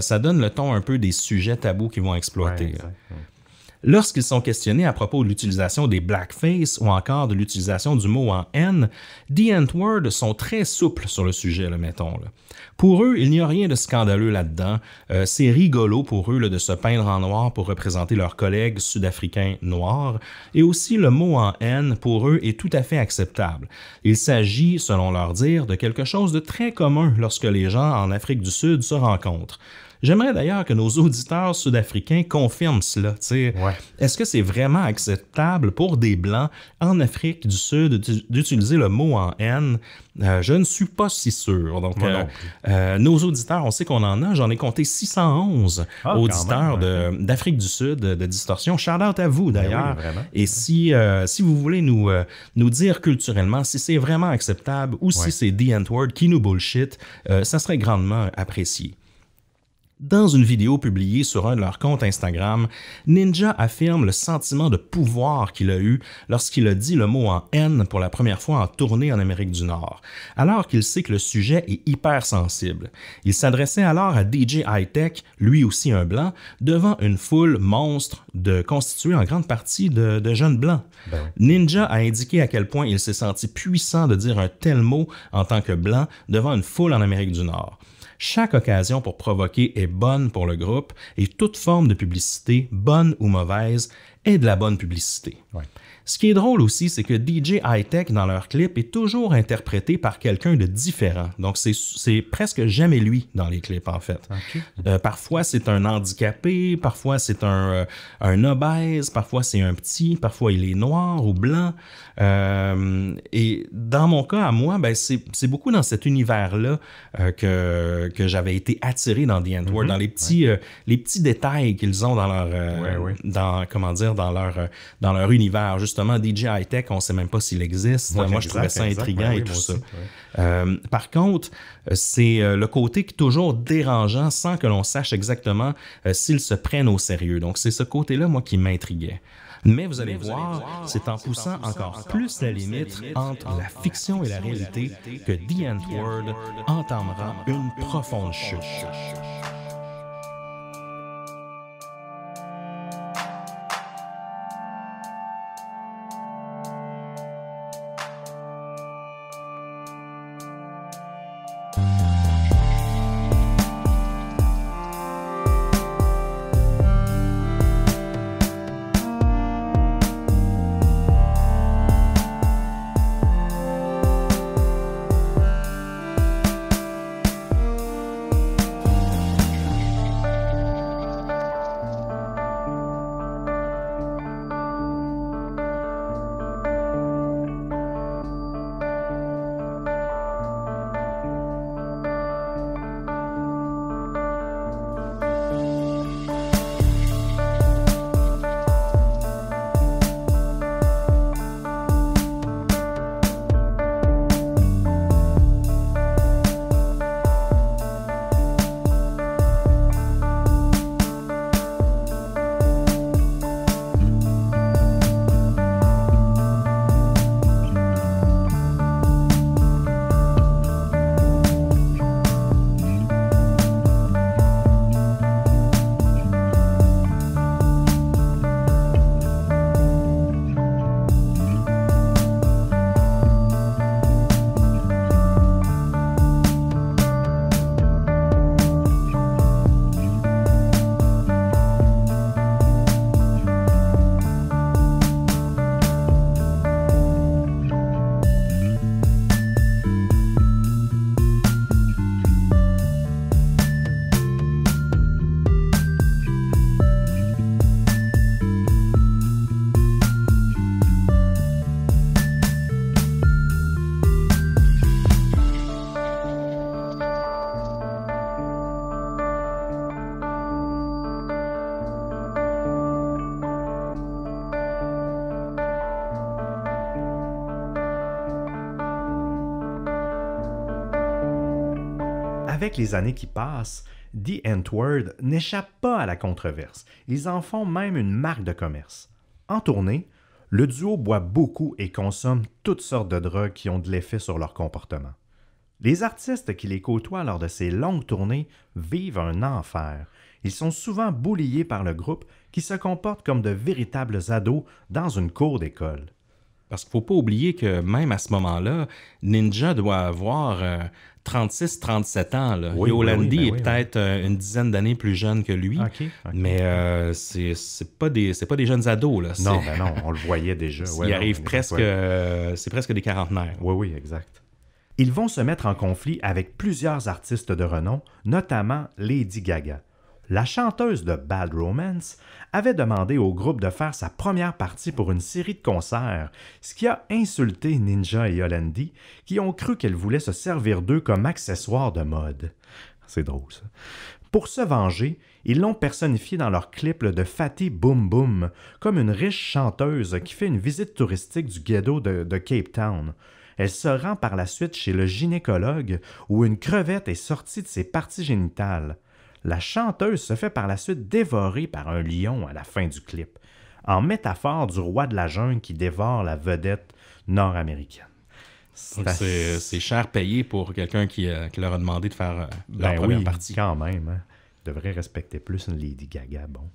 ça donne le ton un peu des sujets tabous qu'ils vont exploiter. Lorsqu'ils sont questionnés à propos de l'utilisation des blackface ou encore de l'utilisation du mot en haine, The N-word sont très souples sur le sujet, le mettons. Pour eux, il n'y a rien de scandaleux là-dedans. Euh, c'est rigolo pour eux de se peindre en noir pour représenter leurs collègues sud-africains noirs. Et aussi, le mot en n » pour eux est tout à fait acceptable. Il s'agit, selon leur dire, de quelque chose de très commun lorsque les gens en Afrique du Sud se rencontrent. J'aimerais d'ailleurs que nos auditeurs sud-africains confirment cela. Est-ce que c'est vraiment acceptable pour des Blancs en Afrique du Sud d'utiliser le mot en N? Euh, je ne suis pas si sûr. Donc, euh, euh, nos auditeurs, on sait qu'on en a. J'en ai compté 611 ah, auditeurs d'Afrique du Sud de Distorsion. Shout out à vous ben d'ailleurs. Et si, si vous voulez nous, nous dire culturellement si c'est vraiment acceptable ou si c'est The N-Word qui nous bullshit, ça serait grandement apprécié. Dans une vidéo publiée sur un de leurs comptes Instagram, Ninja affirme le sentiment de pouvoir qu'il a eu lorsqu'il a dit le mot en haine pour la première fois en tournée en Amérique du Nord, alors qu'il sait que le sujet est hyper sensible. Il s'adressait alors à DJ Hightech, lui aussi un blanc, devant une foule monstre de constituée en grande partie de, jeunes blancs. Ben Ninja a indiqué à quel point il s'est senti puissant de dire un tel mot en tant que blanc devant une foule en Amérique du Nord. Chaque occasion pour provoquer est bonne pour le groupe et toute forme de publicité, bonne ou mauvaise, est de la bonne publicité. Ce qui est drôle aussi, c'est que DJ Hightech dans leur clip est toujours interprété par quelqu'un de différent. Donc c'est presque jamais lui dans les clips en fait. Euh, parfois c'est un handicapé, parfois c'est euh, un, obèse, parfois c'est un petit, parfois il est noir ou blanc. Euh, et dans mon cas à moi, ben, c'est beaucoup dans cet univers-là que, que j'avais été attiré dans The End mm-hmm. dans les petits, les petits détails qu'ils ont dans leur, Dans, comment dire, dans leur, dans leur univers. Juste justement DJ Tech, on ne sait même pas s'il existe. Moi, je trouvais ça intriguant ben et tout ça. Euh, par contre, euh, c'est euh, le côté qui est toujours dérangeant sans que l'on sache exactement s'ils se prennent au sérieux. Donc, c'est ce côté-là, moi, qui m'intriguait. Mais vous allez voir, c'est en poussant encore plus la limite entre la fiction et la réalité que The World entamera une profonde chute. Avec les années qui passent, The N-Word n'échappe pas à la controverse. Ils en font même une marque de commerce. En tournée, le duo boit beaucoup et consomme toutes sortes de drogues qui ont de l'effet sur leur comportement. Les artistes qui les côtoient lors de ces longues tournées vivent un enfer. Ils sont souvent bouliés par le groupe qui se comporte comme de véritables ados dans une cour d'école. Parce qu'il ne faut pas oublier que même à ce moment-là, Ninja doit avoir 36-37 euh, ans. Là. Ben est peut-être euh, une dizaine d'années plus jeune que lui. Mais euh, ce c'est pas, des, jeunes ados. Non, ben non, on le voyait déjà. Il arrive presque... c'est presque des quarantenaires. Oui, oui, exact. Ils vont se mettre en conflit avec plusieurs artistes de renom, notamment Lady Gaga la chanteuse de Bad Romance, avait demandé au groupe de faire sa première partie pour une série de concerts, ce qui a insulté Ninja et Yolandi, qui ont cru qu'elle voulait se servir d'eux comme accessoire de mode. C'est drôle ça. Pour se venger, ils l'ont personnifiée dans leur clip de Fatty Boom Boom, comme une riche chanteuse qui fait une visite touristique du ghetto de Cape Town. Elle se rend par la suite chez le gynécologue où une crevette est sortie de ses parties génitales la chanteuse se fait par la suite dévorer par un lion à la fin du clip, en métaphore du roi de la jungle qui dévore la vedette nord-américaine. C'est cher payé pour quelqu'un qui, euh, leur a demandé de faire euh, ben première partie. quand même. Hein. devrait respecter plus une Lady Gaga, bon.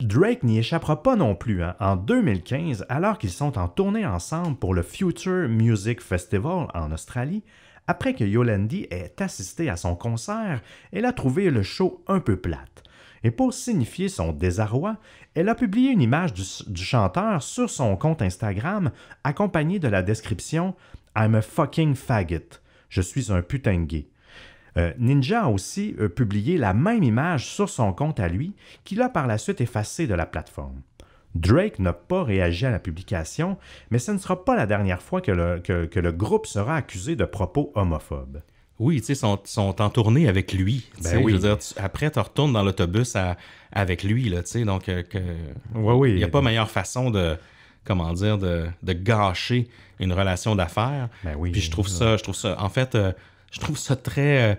Drake n'y échappera pas non plus. Hein. En 2015, alors qu'ils sont en tournée ensemble pour le Future Music Festival en Australie, après que Yolandi ait assisté à son concert, elle a trouvé le show un peu plate. Et pour signifier son désarroi, elle a publié une image du, chanteur sur son compte Instagram accompagnée de la description I'm a fucking faggot. Je suis un putain de gay. Euh, Ninja a aussi euh, publié la même image sur son compte à lui, qu'il a par la suite effacée de la plateforme. Drake n'a pas réagi à la publication, mais ce ne sera pas la dernière fois que le, que, le groupe sera accusé de propos homophobes. Oui, tu sais, sont, sont en tournée avec lui. Ben Je veux dire, après, tu retournes dans l'autobus avec lui, là, tu sais, donc euh, il n'y a pas meilleure façon de, comment dire, de, de gâcher une relation d'affaires. Ben oui. Puis je trouve ça, je trouve ça, en fait, euh, je trouve ça très... Euh,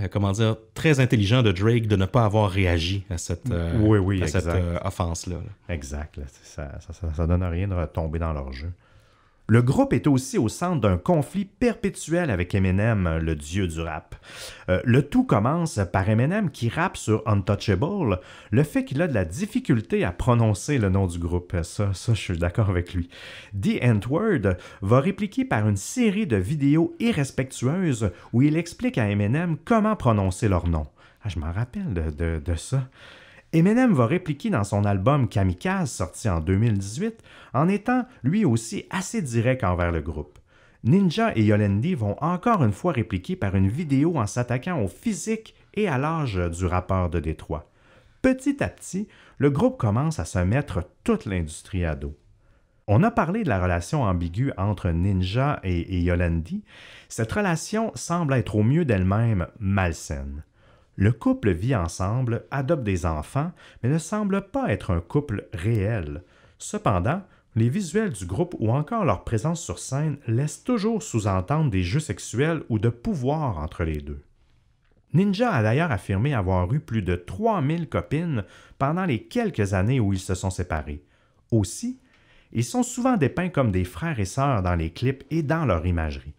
euh, comment dire, très intelligent de Drake de ne pas avoir réagi à cette, euh, oui, à cette euh, offense-là. Exact. Ça, ça, ça, donne rien de retomber dans leur jeu. Le groupe est aussi au centre d'un conflit perpétuel avec Eminem, le dieu du rap. Euh, le tout commence par Eminem qui rappe sur Untouchable, le fait qu'il a de la difficulté à prononcer le nom du groupe. Ça, ça je suis d'accord avec lui. The N-Word va répliquer par une série de vidéos irrespectueuses où il explique à Eminem comment prononcer leur nom. Ah, je m'en rappelle de ça. Eminem va répliquer dans son album Kamikaze sorti en 2018 en étant lui aussi assez direct envers le groupe. Ninja et Yolandi vont encore une fois répliquer par une vidéo en s'attaquant au physique et à l'âge du rappeur de Détroit. Petit à petit, le groupe commence à se mettre toute l'industrie à dos. On a parlé de la relation ambiguë entre Ninja et, et Yolandi. Cette relation semble être au mieux d'elle-même malsaine. Le couple vit ensemble, adopte des enfants, mais ne semble pas être un couple réel. Cependant, les visuels du groupe ou encore leur présence sur scène laissent toujours sous-entendre des jeux sexuels ou de pouvoir entre les deux. Ninja a d'ailleurs affirmé avoir eu plus de 3000 copines pendant les quelques années où ils se sont séparés. Aussi, ils sont souvent dépeints comme des frères et sœurs dans les clips et dans leur imagerie.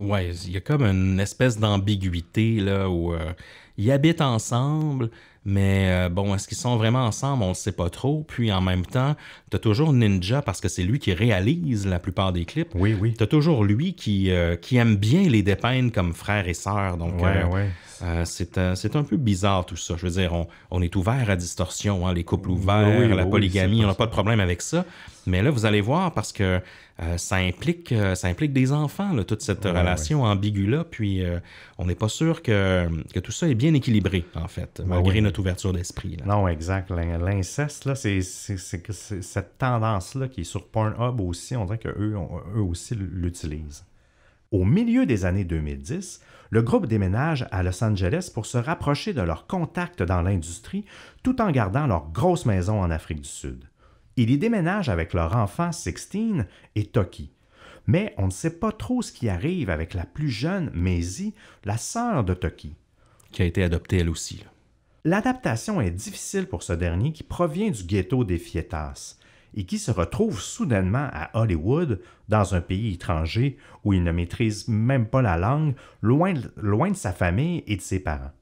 Ouais, il y a comme une espèce d'ambiguïté là où euh, ils habitent ensemble, mais euh, bon, est-ce qu'ils sont vraiment ensemble? On ne sait pas trop. Puis en même temps, tu as toujours Ninja, parce que c'est lui qui réalise la plupart des clips. Oui, oui. Tu as toujours lui qui, euh, qui aime bien les dépeindre comme frère et sœur. Donc, ouais, euh, ouais. Euh, euh, c'est, un peu bizarre tout ça. Je veux dire, on, on est ouvert à distorsion, hein, les couples ouverts, la polygamie, on n'a pas de problème avec ça. Mais là, vous allez voir parce que euh, ça, implique, ça implique des enfants, toute cette relation ambiguë-là. Puis on n'est pas sûr que, que, tout ça est bien équilibré, en fait, malgré notre ouverture d'esprit. Non, exact. L'inceste, là, c'est, cette tendance-là qui est sur Pornhub aussi. On dirait qu'eux eux aussi l'utilisent. Au milieu des années 2010, le groupe déménage à Los Angeles pour se rapprocher de leurs contacts dans l'industrie tout en gardant leur grosse maison en Afrique du Sud. Il y déménage avec leur enfant Sixteen et Toki. Mais on ne sait pas trop ce qui arrive avec la plus jeune Maisie, la sœur de Toki. Qui a été adoptée elle aussi. L'adaptation est difficile pour ce dernier qui provient du ghetto des Fietas et qui se retrouve soudainement à Hollywood, dans un pays étranger où il ne maîtrise même pas la langue, loin, de sa famille et de ses parents.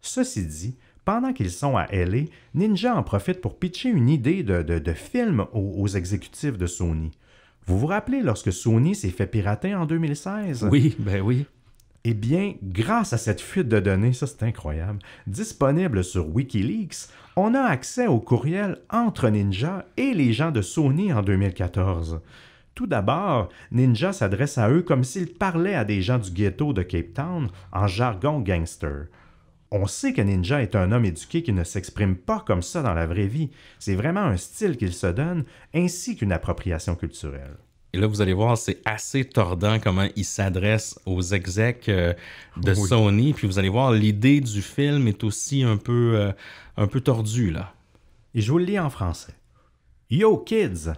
Ceci dit, pendant qu'ils sont à LA, Ninja en profite pour pitcher une idée de, film aux, aux, exécutifs de Sony. Vous vous rappelez lorsque Sony s'est fait pirater en 2016? Oui, ben oui. Eh bien, grâce à cette fuite de données, ça c'est incroyable, disponible sur Wikileaks, on a accès au courriel entre Ninja et les gens de Sony en 2014. Tout d'abord, Ninja s'adresse à eux comme s'il parlait à des gens du ghetto de Cape Town en jargon gangster. On sait que Ninja est un homme éduqué qui ne s'exprime pas comme ça dans la vraie vie. C'est vraiment un style qu'il se donne, ainsi qu'une appropriation culturelle. Et là, vous allez voir, c'est assez tordant comment il s'adresse aux execs euh, de Sony. Puis vous allez voir, l'idée du film est aussi un peu euh, un peu tordu, là. Et je vous le lis en français. Yo, kids!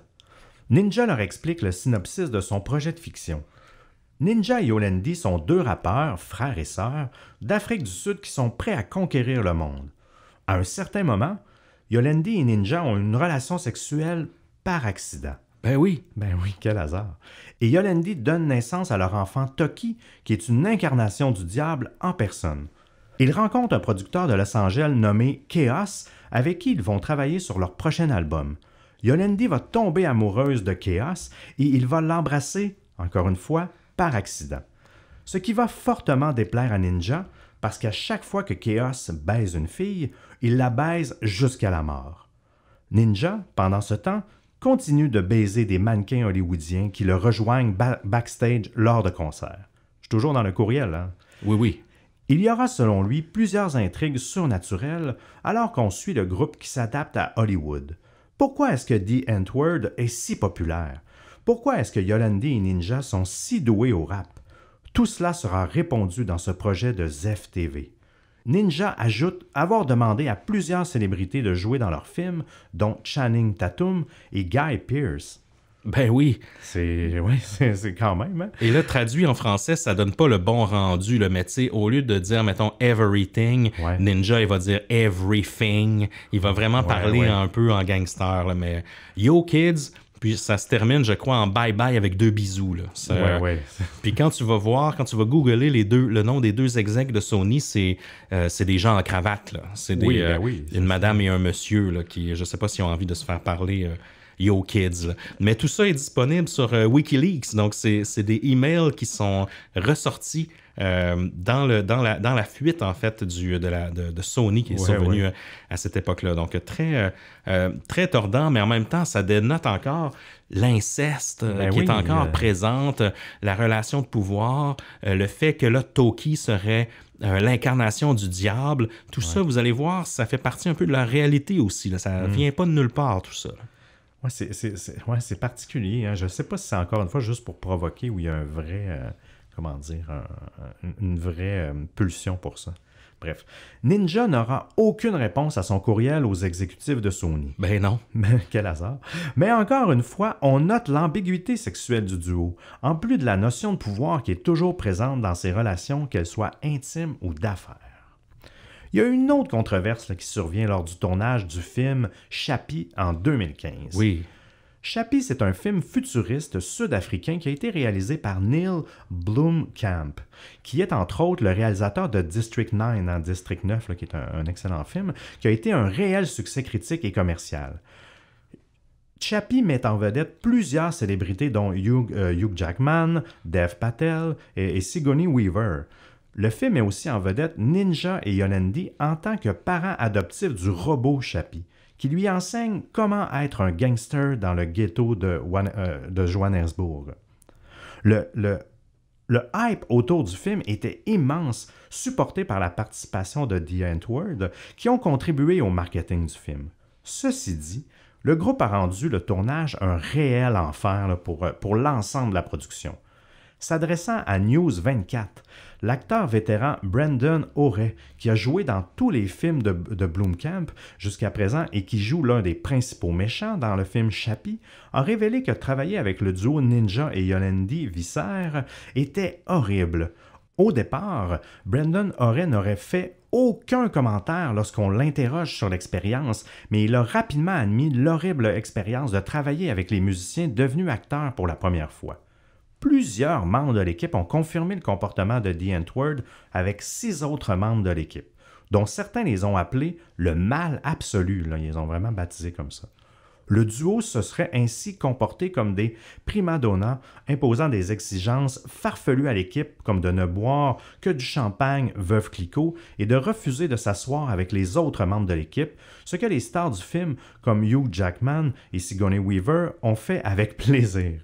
Ninja leur explique le synopsis de son projet de fiction. Ninja et Yolandi sont deux rappeurs, frères et sœurs, d'Afrique du Sud qui sont prêts à conquérir le monde. À un certain moment, Yolandi et Ninja ont une relation sexuelle par accident. Ben oui. Ben oui, quel hasard. Et Yolandi donne naissance à leur enfant Toki, qui est une incarnation du diable en personne. Il rencontre un producteur de Los Angeles nommé Chaos, avec qui ils vont travailler sur leur prochain album. Yolandi va tomber amoureuse de Chaos et il va l'embrasser, encore une fois, par accident. Ce qui va fortement déplaire à Ninja, parce qu'à chaque fois que Chaos baise une fille, il la baise jusqu'à la mort. Ninja, pendant ce temps, continue de baiser des mannequins hollywoodiens qui le rejoignent backstage lors de concerts. Je suis toujours dans le courriel, hein? Oui, oui. Il y aura selon lui plusieurs intrigues surnaturelles alors qu'on suit le groupe qui s'adapte à Hollywood. Pourquoi est-ce que The N-Word est si populaire? Pourquoi est-ce que Yolandi et Ninja sont si doués au rap? Tout cela sera répondu dans ce projet de Zef TV. Ninja ajoute avoir demandé à plusieurs célébrités de jouer dans leurs films, dont Channing Tatum et Guy Pearce. Ben oui. C'est ouais, c'est quand même. Hein. Et là, traduit en français, ça donne pas le bon rendu, le métier. Au lieu de dire, mettons, everything, Ninja, il va dire everything. Il va vraiment parler un peu en gangster, mais yo kids. Puis ça se termine, je crois, en bye-bye avec deux bisous. puis quand tu vas voir, quand tu vas googler les deux, le nom des deux execs de Sony, c'est euh, des gens en cravate. C'est ben euh, oui, une madame et un monsieur qui, je sais pas s'ils ont envie de se faire parler. Euh, Yo Kids. Mais tout ça est disponible sur euh, Wikileaks. Donc, c'est des emails qui sont ressortis euh, dans, le, dans, la, dans la fuite, en fait, du, de, la, de, Sony qui est survenue euh, À, cette époque-là. Donc, très, très tordant, mais en même temps, ça dénote encore l'inceste ben qui est encore présente, la relation de pouvoir, le fait que là, Toki serait... l'incarnation du diable, tout ça, vous allez voir, ça fait partie un peu de la réalité aussi. Ça ne mm. vient pas de nulle part, tout ça. Ouais, c'est particulier. Hein. Je ne sais pas si c'est encore une fois juste pour provoquer ou il y a un vrai, euh, comment dire, une vraie euh, pulsion pour ça. Bref, Ninja n'aura aucune réponse à son courriel aux exécutifs de Sony. Ben non. Mais quel hasard. Mais encore une fois, on note l'ambiguïté sexuelle du duo, en plus de la notion de pouvoir qui est toujours présente dans ses relations, qu'elles soient intimes ou d'affaires. Il y a une autre controverse qui survient lors du tournage du film Chappie en 2015. Oui. Chappie, c'est un film futuriste sud-africain qui a été réalisé par Neil Blomkamp, qui est entre autres le réalisateur de District 9 District 9, qui est un, excellent film, qui a été un réel succès critique et commercial. Chappie met en vedette plusieurs célébrités dont Hugh, euh, Jackman, Dev Patel et, et Sigourney Weaver. Le film est aussi en vedette Ninja et Yolandi en tant que parents adoptifs du robot Chappie, qui lui enseigne comment être un gangster dans le ghetto de, euh, Johannesburg. Le, hype autour du film était immense, supporté par la participation de The Antwoord, qui ont contribué au marketing du film. Ceci dit, le groupe a rendu le tournage un réel enfer pour, euh, pour l'ensemble de la production. S'adressant à News 24, l'acteur vétéran Brandon O'Reilly, qui a joué dans tous les films de, de Camp jusqu'à présent et qui joue l'un des principaux méchants dans le film Chappie, a révélé que travailler avec le duo Ninja et Yolandi Visser était horrible. Au départ, Brandon O'Reilly n'aurait fait aucun commentaire lorsqu'on l'interroge sur l'expérience, mais il a rapidement admis l'horrible expérience de travailler avec les musiciens devenus acteurs pour la première fois plusieurs membres de l'équipe ont confirmé le comportement de Dean Ward avec six autres membres de l'équipe, dont certains les ont appelés le mal absolu. ils les ont vraiment baptisés comme ça. Le duo se serait ainsi comporté comme des prima donna, imposant des exigences farfelues à l'équipe, comme de ne boire que du champagne veuve cliquot et de refuser de s'asseoir avec les autres membres de l'équipe, ce que les stars du film, comme Hugh Jackman et Sigourney Weaver, ont fait avec plaisir.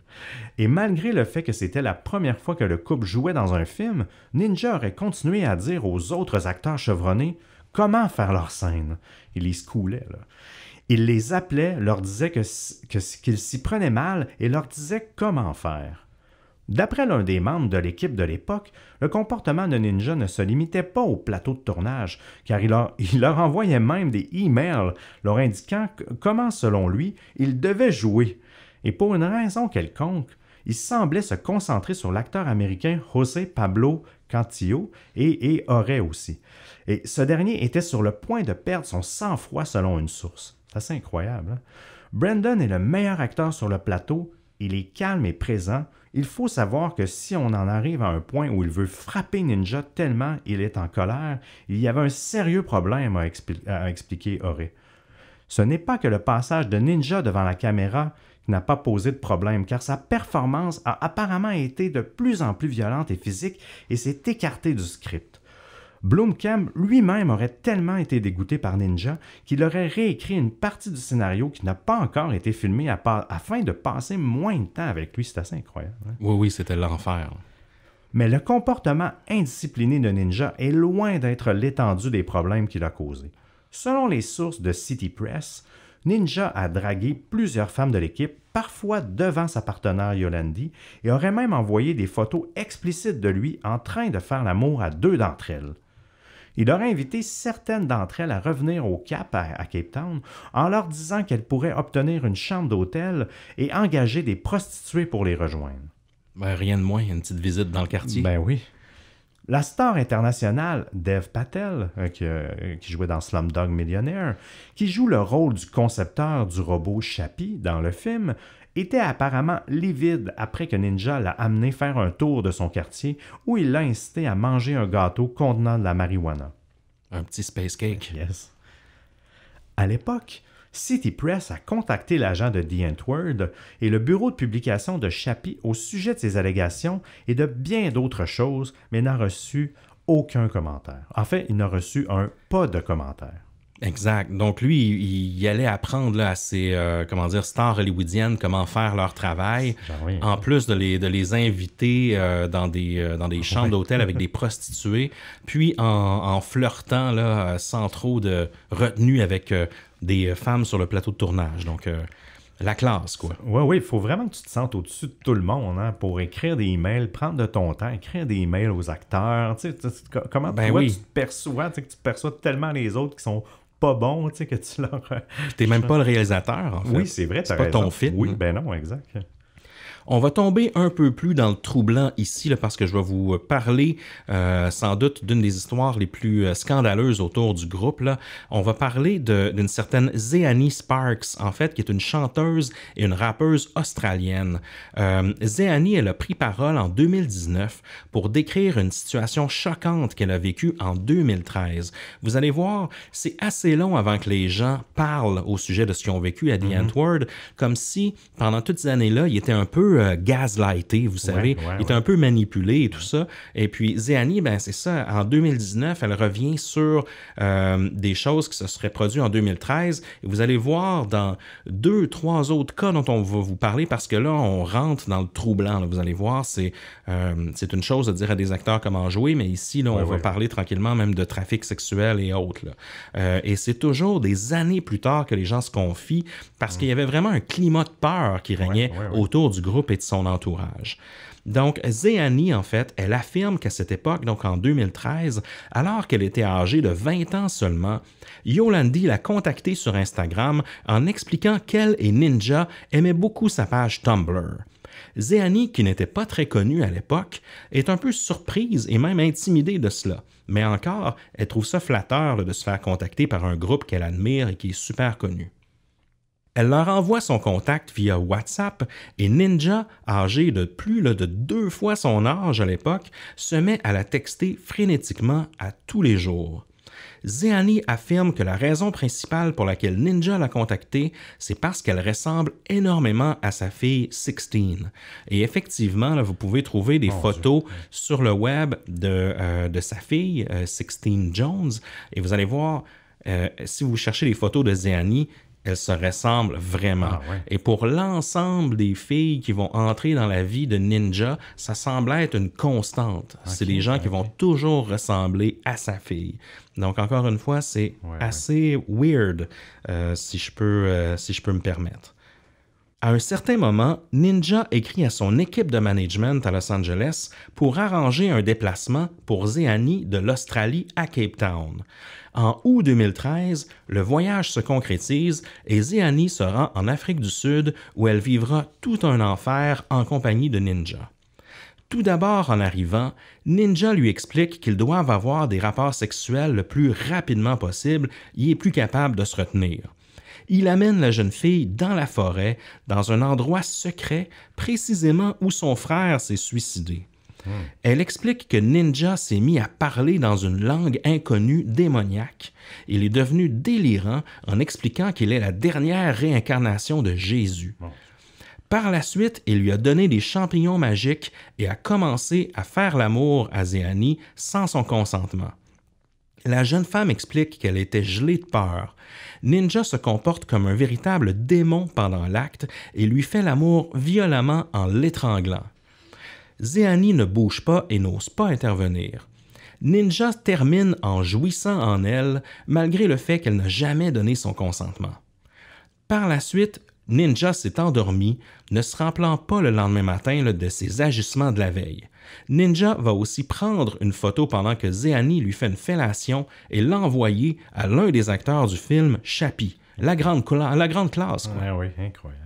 Et malgré le fait que c'était la première fois que le couple jouait dans un film, Ninja aurait continué à dire aux autres acteurs chevronnés comment faire leur scène. Il les coulait, là. Il les appelait, leur disait qu'ils que, s'y prenaient mal et leur disait comment faire. D'après l'un des membres de l'équipe de l'époque, le comportement de Ninja ne se limitait pas au plateau de tournage, car il leur, envoyait même des e-mails leur indiquant comment, selon lui, ils devaient jouer. Et pour une raison quelconque, il semblait se concentrer sur l'acteur américain José Pablo Cantillo et, et aussi. Et ce dernier était sur le point de perdre son sang-froid selon une source. C'est incroyable. Hein. Brandon est le meilleur acteur sur le plateau. Il est calme et présent. Il faut savoir que si on en arrive à un point où il veut frapper Ninja tellement il est en colère, il y avait un sérieux problème à, à expliquer Auré. Ce n'est pas que le passage de Ninja devant la caméra n'a pas posé de problème, car sa performance a apparemment été de plus en plus violente et physique et s'est écartée du script. Camp, lui-même aurait tellement été dégoûté par Ninja qu'il aurait réécrit une partie du scénario qui n'a pas encore été filmée afin de passer moins de temps avec lui. C'est assez incroyable. Hein? Oui, oui, c'était l'enfer. Mais le comportement indiscipliné de Ninja est loin d'être l'étendue des problèmes qu'il a causés. Selon les sources de City Press, Ninja a dragué plusieurs femmes de l'équipe, parfois devant sa partenaire Yolandi, et aurait même envoyé des photos explicites de lui en train de faire l'amour à deux d'entre elles. Il aurait invité certaines d'entre elles à revenir au Cap, à, Cape Town, en leur disant qu'elles pourraient obtenir une chambre d'hôtel et engager des prostituées pour les rejoindre. Ben, rien de moins, une petite visite dans le quartier. Ben oui. La star internationale Dev Patel, euh, euh, qui, jouait dans Slumdog Millionaire, qui joue le rôle du concepteur du robot Chappie dans le film, était apparemment livide après que Ninja l'a amené faire un tour de son quartier où il l'a incité à manger un gâteau contenant de la marijuana. Un petit space cake. À l'époque, City Press a contacté l'agent de D. World et le bureau de publication de Chappie au sujet de ces allégations et de bien d'autres choses, mais n'a reçu aucun commentaire. En fait, il n'a reçu un pas de commentaire. Exact. Donc lui, il, allait apprendre là, à ses euh, comment dire stars hollywoodiennes comment faire leur travail, en plus de les, de les inviter euh, dans des euh, dans des ah, chambres d'hôtel avec des prostituées, puis en, flirtant là sans trop de retenue avec des euh, femmes sur le plateau de tournage. Donc, euh, la classe, quoi. Oui, oui, il faut vraiment que tu te sentes au-dessus de tout le monde hein, pour écrire des emails, prendre de ton temps, écrire des emails aux acteurs. comment ben tu te perçois, tu, que tu perçois tellement les autres qui sont pas bons, que tu leur... Euh, T'es même pas le réalisateur, en fait. Oui, c'est vrai. C'est pas ton film. Oui, hein. ben non, exact. On va tomber un peu plus dans le troublant ici, parce que je vais vous parler euh, sans doute d'une des histoires les plus euh, scandaleuses autour du groupe. On va parler d'une certaine Zéanie Sparks, en fait, qui est une chanteuse et une rappeuse australienne. Euh, elle a pris parole en 2019 pour décrire une situation choquante qu'elle a vécue en 2013. Vous allez voir, c'est assez long avant que les gens parlent au sujet de ce qu'ils ont vécu à The mm comme si pendant toutes ces années-là, il était un peu euh, gaslighté, vous savez. il est un peu manipulé et tout ça. Et puis Zéanie, ben, c'est ça. En 2019, elle revient sur euh, des choses qui se seraient produites en 2013. Et vous allez voir dans deux, trois autres cas dont on va vous parler parce que là, on rentre dans le troublant. blanc. Vous allez voir, c'est euh, c'est une chose de dire à des acteurs comment jouer, mais ici, là, on va parler tranquillement même de trafic sexuel et autres. et c'est toujours des années plus tard que les gens se confient parce mmh. qu'il y avait vraiment un climat de peur qui régnait autour du groupe et de son entourage. Donc, Zéani, en fait, elle affirme qu'à cette époque, donc en 2013, alors qu'elle était âgée de 20 ans seulement, Yolandi l'a contactée sur Instagram en expliquant qu'elle et Ninja aimaient beaucoup sa page Tumblr. Zéani, qui n'était pas très connue à l'époque, est un peu surprise et même intimidée de cela. Mais encore, elle trouve ça flatteur de se faire contacter par un groupe qu'elle admire et qui est super connu. Elle leur envoie son contact via WhatsApp et Ninja, âgé de plus de deux fois son âge à l'époque, se met à la texter frénétiquement à tous les jours. Zéani affirme que la raison principale pour laquelle Ninja l'a contactée, c'est parce qu'elle ressemble énormément à sa fille Sixteen. Et effectivement, vous pouvez trouver des photos sur le web de, euh, sa fille, euh, Sixteen Jones, et vous allez voir, euh, si vous cherchez les photos de Zéani, elles se ressemblent vraiment. Ah Et pour l'ensemble des filles qui vont entrer dans la vie de Ninja, ça semble être une constante. c'est les gens qui vont toujours ressembler à sa fille. Donc encore une fois, c'est assez weird, euh, si, je peux, euh, si je peux me permettre. À un certain moment, Ninja écrit à son équipe de management à Los Angeles pour arranger un déplacement pour Zéanie de l'Australie à Cape Town. En août 2013, le voyage se concrétise et Ziani se rend en Afrique du Sud où elle vivra tout un enfer en compagnie de Ninja. Tout d'abord, en arrivant, Ninja lui explique qu'ils doivent avoir des rapports sexuels le plus rapidement possible, et est plus capable de se retenir. Il amène la jeune fille dans la forêt, dans un endroit secret, précisément où son frère s'est suicidé. Hmm. Elle explique que Ninja s'est mis à parler dans une langue inconnue démoniaque. Il est devenu délirant en expliquant qu'il est la dernière réincarnation de Jésus. Par la suite, il lui a donné des champignons magiques et a commencé à faire l'amour à Zéanie sans son consentement. La jeune femme explique qu'elle était gelée de peur. Ninja se comporte comme un véritable démon pendant l'acte et lui fait l'amour violemment en l'étranglant. Zéani ne bouge pas et n'ose pas intervenir. Ninja termine en jouissant en elle, malgré le fait qu'elle n'a jamais donné son consentement. Par la suite, Ninja s'est endormi, ne se rappelant pas le lendemain matin de ses agissements de la veille. Ninja va aussi prendre une photo pendant que Zéani lui fait une fellation et l'envoyer à l'un des acteurs du film, Chappie. La grande, la grande classe. oui, incroyable.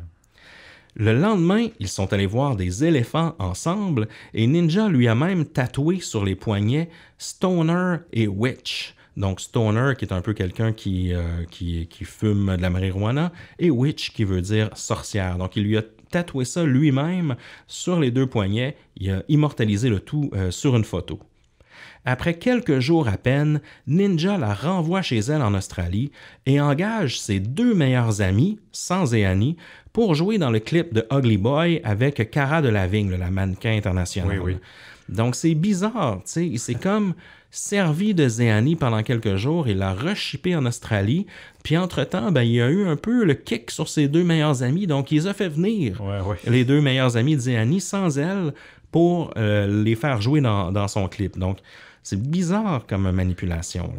Le lendemain, ils sont allés voir des éléphants ensemble et Ninja lui a même tatoué sur les poignets Stoner et Witch. Donc Stoner qui est un peu quelqu'un qui, euh, fume de la marijuana et Witch qui veut dire sorcière. Donc il lui a tatoué ça lui-même sur les deux poignets. Il a immortalisé le tout euh, sur une photo. Après quelques jours à peine, Ninja la renvoie chez elle en Australie et engage ses deux meilleurs amis, Sans et Annie, pour jouer dans le clip de Ugly Boy avec Cara de la mannequin internationale. Donc c'est bizarre, tu sais, c'est comme servi de Zéani pendant quelques jours, il l'a rechippé en Australie, puis entre-temps, ben, il a eu un peu le kick sur ses deux meilleurs amis, donc il les a fait venir, les deux meilleurs amis de Zéani, sans elle, pour euh, les faire jouer dans, dans son clip. Donc, c'est bizarre comme manipulation.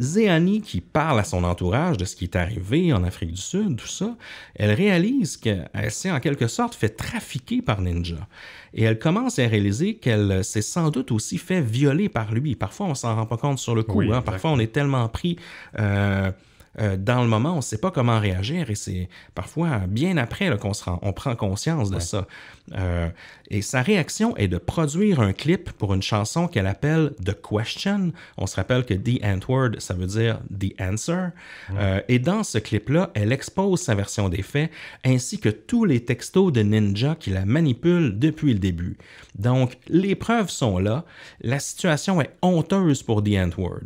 Zéanie, qui parle à son entourage de ce qui est arrivé en Afrique du Sud, tout ça, elle réalise qu'elle s'est en quelque sorte fait trafiquer par Ninja. Et elle commence à réaliser qu'elle s'est sans doute aussi fait violer par lui. Parfois, on s'en rend pas compte sur le coup. Hein. Parfois, on est tellement pris... Euh, euh, dans le moment, on ne sait pas comment réagir et c'est parfois bien après qu'on on prend conscience de ça. Euh, et sa réaction est de produire un clip pour une chanson qu'elle appelle The Question. On se rappelle que The Word », ça veut dire The Answer. Euh, et dans ce clip-là, elle expose sa version des faits ainsi que tous les textos de Ninja qui la manipulent depuis le début. Donc, les preuves sont là. La situation est honteuse pour The Word ».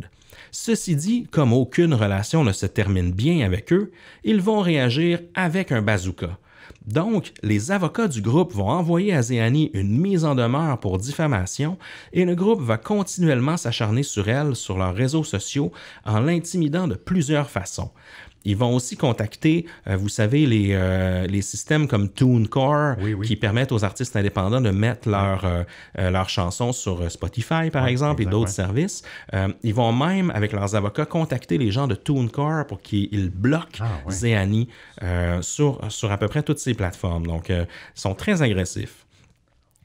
Ceci dit, comme aucune relation ne se termine bien avec eux, ils vont réagir avec un bazooka. Donc, les avocats du groupe vont envoyer à Zéani une mise en demeure pour diffamation et le groupe va continuellement s'acharner sur elle sur leurs réseaux sociaux en l'intimidant de plusieurs façons. Ils vont aussi contacter, euh, vous savez, les, euh, les systèmes comme TuneCore qui permettent aux artistes indépendants de mettre leurs euh, euh chansons sur Spotify, par exemple, et d'autres services. ils vont même, avec leurs avocats, contacter les gens de TuneCore pour qu'ils bloquent ah, sur, sur à peu près toutes ces plateformes. Donc, ils sont très agressifs.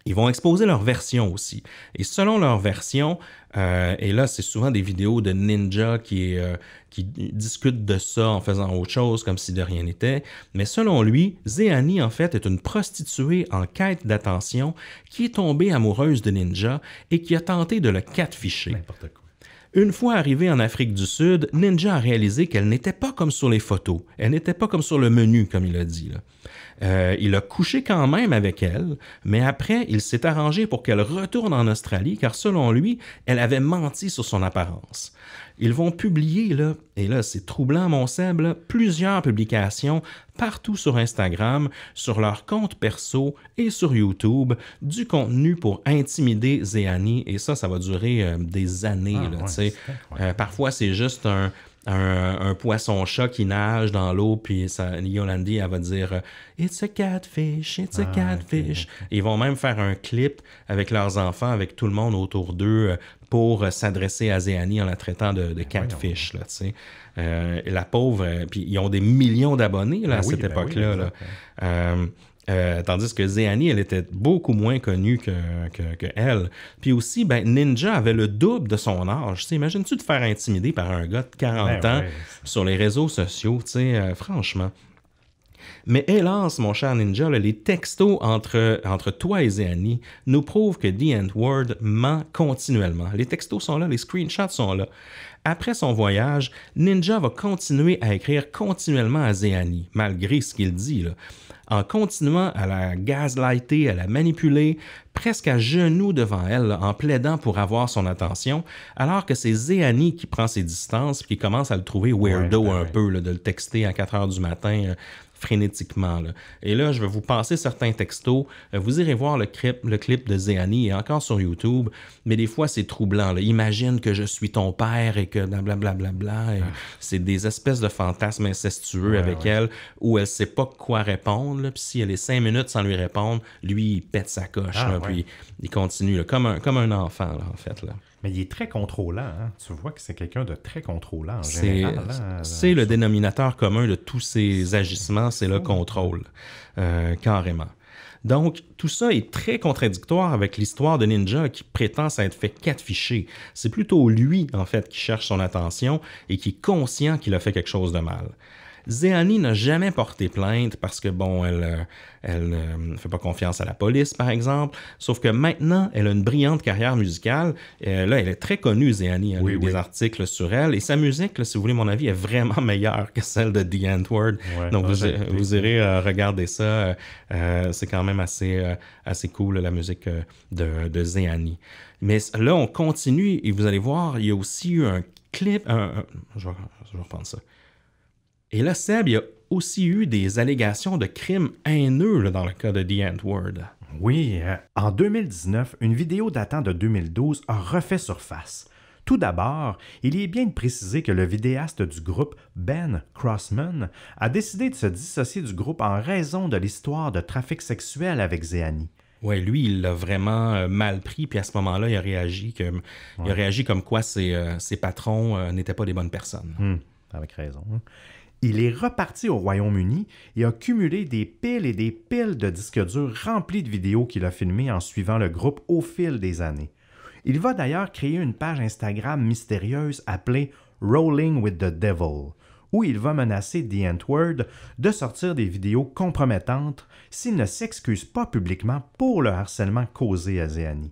Ils vont exposer leur version aussi. Et selon leur version, euh, et là, c'est souvent des vidéos de ninja qui, euh, qui discutent de ça en faisant autre chose, comme si de rien n'était. Mais selon lui, Zeani en fait, est une prostituée en quête d'attention qui est tombée amoureuse de ninja et qui a tenté de le catficher. Une fois arrivée en Afrique du Sud, Ninja a réalisé qu'elle n'était pas comme sur les photos, elle n'était pas comme sur le menu, comme il a dit. Là. Euh, il a couché quand même avec elle, mais après, il s'est arrangé pour qu'elle retourne en Australie, car selon lui, elle avait menti sur son apparence. Ils vont publier, là, et là, c'est troublant, mon Seb, plusieurs publications partout sur Instagram, sur leur compte perso et sur YouTube, du contenu pour intimider Zéani. Et ça, ça va durer euh, des années. Ah, euh, parfois, c'est juste un un, poisson-chat qui nage dans l'eau, puis ça, Yolandi, elle va dire euh, It's a catfish, it's a ah, catfish. Ils vont même faire un clip avec leurs enfants, avec tout le monde autour d'eux, euh, pour euh, s'adresser à Zéani en la traitant de, ben catfish. Là, la pauvre, puis ils ont des millions d'abonnés là, ben à cette ben époque-là. là. Euh, tandis que Zéani, elle était beaucoup moins connue que, elle. Puis aussi, ben, Ninja avait le double de son âge. Imagines-tu te faire intimider par un gars de 40 ben ans sur les réseaux sociaux, euh, franchement. Mais hélas, mon cher Ninja, les textos entre, toi et Zéani nous prouvent que The N-Word ment continuellement. Les textos sont là, les screenshots sont là. Après son voyage, Ninja va continuer à écrire continuellement à Zéani, malgré ce qu'il dit en continuant à la gaslighter, à la manipuler, presque à genoux devant elle, en plaidant pour avoir son attention, alors que c'est Zéanie qui prend ses distances qui commence à le trouver weirdo ben un peu, de le texter à 4 heures du matin. Euh, frénétiquement. Et là, je vais vous passer certains textos. Euh, vous irez voir le clip, le clip de Zéani encore sur YouTube, mais des fois, c'est troublant. Là. Imagine que je suis ton père et que blablabla. Bla, ah. C'est des espèces de fantasmes incestueux avec elle où elle sait pas quoi répondre. Puis si elle est cinq minutes sans lui répondre, lui, il pète sa coche. Ah, puis il continue, comme, un, comme un enfant, en fait. Là. Mais il est très contrôlant. Hein. Tu vois que c'est quelqu'un de très contrôlant C'est le dénominateur commun de tous ses agissements, c'est le oh. contrôle, euh, carrément. Donc, tout ça est très contradictoire avec l'histoire de Ninja qui prétend s'être fait fichiers. C'est plutôt lui, en fait, qui cherche son attention et qui est conscient qu'il a fait quelque chose de mal. Zéani n'a jamais porté plainte parce que, bon, elle euh, elle euh, fait pas confiance à la police, par exemple. Sauf que maintenant, elle a une brillante carrière musicale. Euh, là, elle est très connue, Zéani. Il oui, a eu des articles sur elle. Et sa musique, si vous voulez mon avis, est vraiment meilleure que celle de The Antwoord. Donc, vous, irez regarder ça. C'est quand même assez, assez cool, la musique de, de Mais là, on continue et vous allez voir, il y a aussi eu un clip. je, vais, je vais reprendre ça. Et là, Seb, il y a aussi eu des allégations de crimes haineux dans le cas de The Antwoord. Oui, euh, en 2019, une vidéo datant de 2012 a refait surface. Tout d'abord, il y est bien de préciser que le vidéaste du groupe, Ben Crossman, a décidé de se dissocier du groupe en raison de l'histoire de trafic sexuel avec Zéani. Oui, lui, il l'a vraiment euh, mal pris, puis à ce moment-là, il a réagi comme, il a comme quoi ses, euh, patrons n'étaient pas des bonnes personnes. Hum, avec raison. Il est reparti au Royaume-Uni et a cumulé des piles et des piles de disques durs remplis de vidéos qu'il a filmées en suivant le groupe au fil des années. Il va d'ailleurs créer une page Instagram mystérieuse appelée Rolling with the Devil, où il va menacer The N-Word de sortir des vidéos compromettantes s'il ne s'excuse pas publiquement pour le harcèlement causé à Zéani.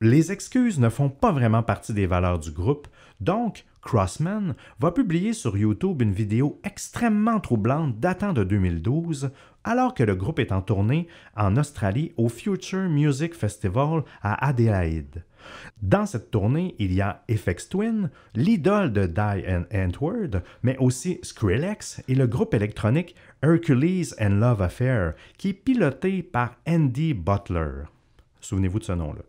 Les excuses ne font pas vraiment partie des valeurs du groupe, donc, Crossman va publier sur YouTube une vidéo extrêmement troublante datant de 2012, alors que le groupe est en tournée en Australie au Future Music Festival à Adelaide. Dans cette tournée, il y a FX Twin, l'idole de Die and Antwoord, mais aussi Skrillex et le groupe électronique Hercules and Love Affair, qui est piloté par Andy Butler. Souvenez-vous de ce nom-là.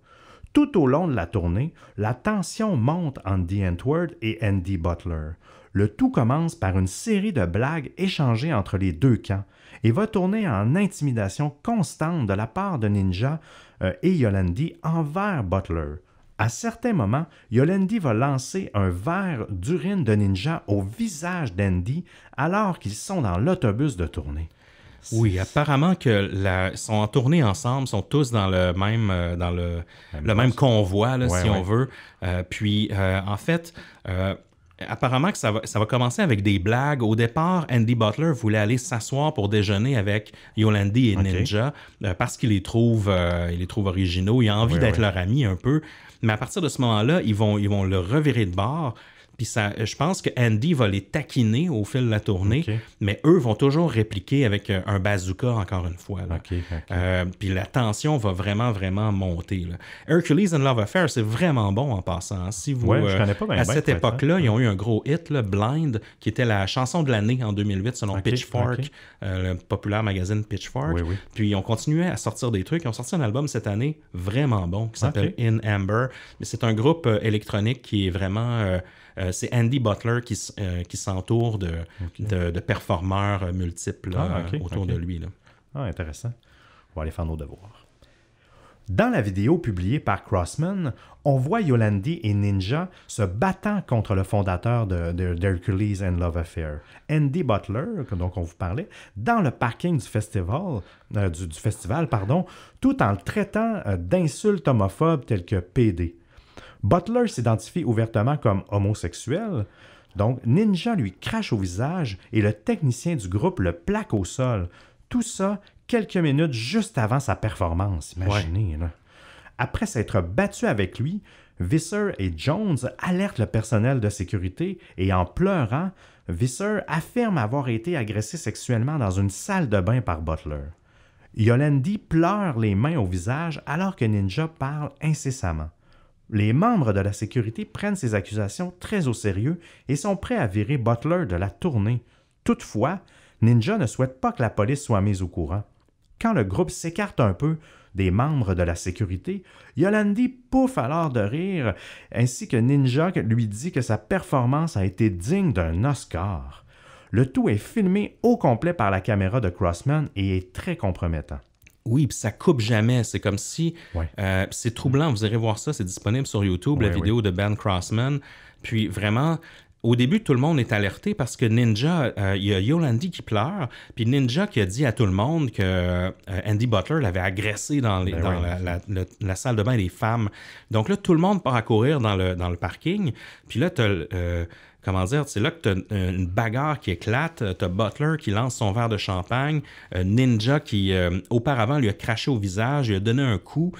Tout au long de la tournée, la tension monte entre The Antwoord et Andy Butler. Le tout commence par une série de blagues échangées entre les deux camps et va tourner en intimidation constante de la part de Ninja euh, et Yolandi envers Butler. À certains moments, Yolandi va lancer un verre d'urine de ninja au visage d'Andy alors qu'ils sont dans l'autobus de tournée. Oui, apparemment que la, sont en tournée ensemble, sont tous dans le même euh, dans le, même convoi si on veut. Euh, puis euh, en fait. Apparemment que ça va, commencer avec des blagues. Au départ, Andy Butler voulait aller s'asseoir pour déjeuner avec Yolandi et Ninja parce qu'il les, trouve, il les originaux. Il a envie d'être leur ami un peu. Mais à partir de ce moment-là, ils vont, ils vont le revirer de bord euh, je pense que Andy va les taquiner au fil de la tournée, mais eux vont toujours répliquer avec euh, un bazooka encore une fois. Euh, puis la tension va vraiment, vraiment monter. Hercules and Love Affair, c'est vraiment bon en passant. Hein. Si vous, à cette époque-là, ils ont eu un gros hit, Blind, qui était la chanson de l'année en 2008 selon Pitchfork, le populaire magazine Pitchfork. Oui, oui. Puis on continuait à sortir des trucs. Ils ont sorti un album cette année vraiment bon qui s'appelle In Amber. Mais c'est un groupe électronique qui est vraiment... Euh, c'est Andy Butler qui, euh, s'entoure de, performeurs euh, multiples ah, autour de lui. Ah, intéressant. On va aller faire nos devoirs. Dans la vidéo publiée par Crossman, on voit Yolandi et Ninja se battant contre le fondateur de, Hercules and Love Affair, Andy Butler, dont on vous parlait, dans le parking du festival, du, festival pardon, tout en le traitant d'insultes homophobes telles que PD. Butler s'identifie ouvertement comme homosexuel, donc Ninja lui crache au visage et le technicien du groupe le plaque au sol. Tout ça quelques minutes juste avant sa performance, imaginez. Après s'être battu avec lui, Visser et Jones alertent le personnel de sécurité et en pleurant, Visser affirme avoir été agressé sexuellement dans une salle de bain par Butler. Yolandi pleure les mains au visage alors que Ninja parle incessamment. Les membres de la sécurité prennent ces accusations très au sérieux et sont prêts à virer Butler de la tournée. Toutefois, Ninja ne souhaite pas que la police soit mise au courant. Quand le groupe s'écarte un peu des membres de la sécurité, Yolandi pouffe alors de rire, ainsi que Ninja lui dit que sa performance a été digne d'un Oscar. Le tout est filmé au complet par la caméra de Crossman et est très compromettant. Oui, puis ça coupe jamais. C'est comme si. Euh, c'est troublant. Vous irez voir ça. C'est disponible sur YouTube, la vidéo de Ben Crossman. Puis vraiment, au début, tout le monde est alerté parce que Ninja, euh, il y a Yolandi qui pleure, puis Ninja qui a dit à tout le monde que euh, Andy Butler l'avait agressé dans, ben la, salle de bain des femmes. Donc là, tout le monde part à courir dans le, parking, puis là, tu as comment dire, c'est là que tu as une bagarre qui éclate, euh, tu as Butler qui lance son verre de champagne, euh, Ninja qui, euh, auparavant, lui a craché au visage, lui a donné un coup.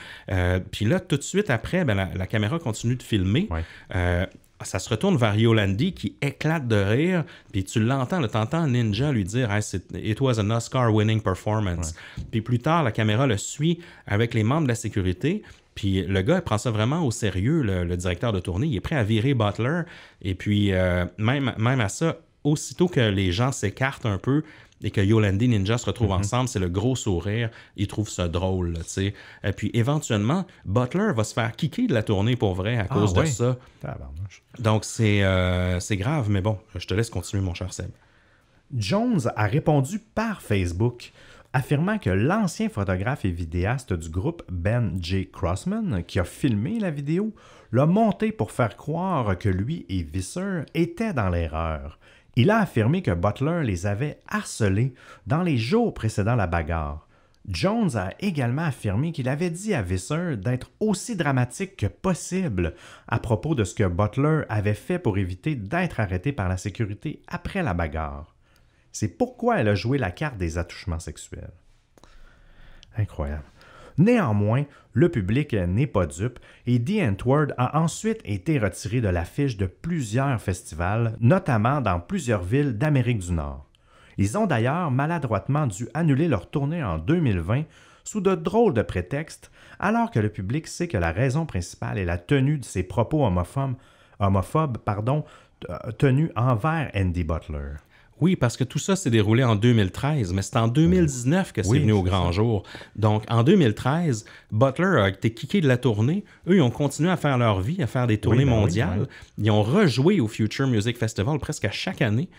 puis là, tout de suite après, ben, la, caméra continue de filmer. ça se retourne vers Yolandi qui éclate de rire, puis tu l'entends, tu entends Ninja lui dire hey, It was an Oscar-winning performance. Puis plus tard, la caméra le suit avec les membres de la sécurité, puis le gars, prend ça vraiment au sérieux, le, directeur de tournée. Il est prêt à virer Butler. Et puis, euh, même, même à ça, aussitôt que les gens s'écartent un peu et que Yolandi Ninja se retrouvent mhm. ensemble, c'est le gros sourire. Il trouve ça drôle, tu Et puis éventuellement, Butler va se faire kicker de la tournée pour vrai à ah cause de ça. Donc euh, c'est grave, mais bon, je te laisse continuer, mon cher Seb. Jones a répondu par Facebook affirmant que l'ancien photographe et vidéaste du groupe Ben J. Crossman, qui a filmé la vidéo, l'a monté pour faire croire que lui et Visser étaient dans l'erreur. Il a affirmé que Butler les avait harcelés dans les jours précédant la bagarre. Jones a également affirmé qu'il avait dit à Visser d'être aussi dramatique que possible à propos de ce que Butler avait fait pour éviter d'être arrêté par la sécurité après la bagarre. C'est pourquoi elle a joué la carte des attouchements sexuels. Incroyable. Néanmoins, le public n'est pas dupe et The Antwoord a ensuite été retiré de l'affiche de plusieurs festivals, notamment dans plusieurs villes d'Amérique du Nord. Ils ont d'ailleurs maladroitement dû annuler leur tournée en 2020 sous de drôles de prétextes, alors que le public sait que la raison principale est la tenue de ses propos homophobes, homophobes pardon, euh, tenus envers Andy Butler. Oui, parce que tout ça s'est déroulé en 2013, mais c'est en 2019 que c'est venu au grand jour. Donc, en 2013, Butler a été kické de la tournée. Eux, ils ont continué à faire leur vie, à faire des tournées ben ben mondiales. ils ont rejoué au Future Music Festival presque à chaque année.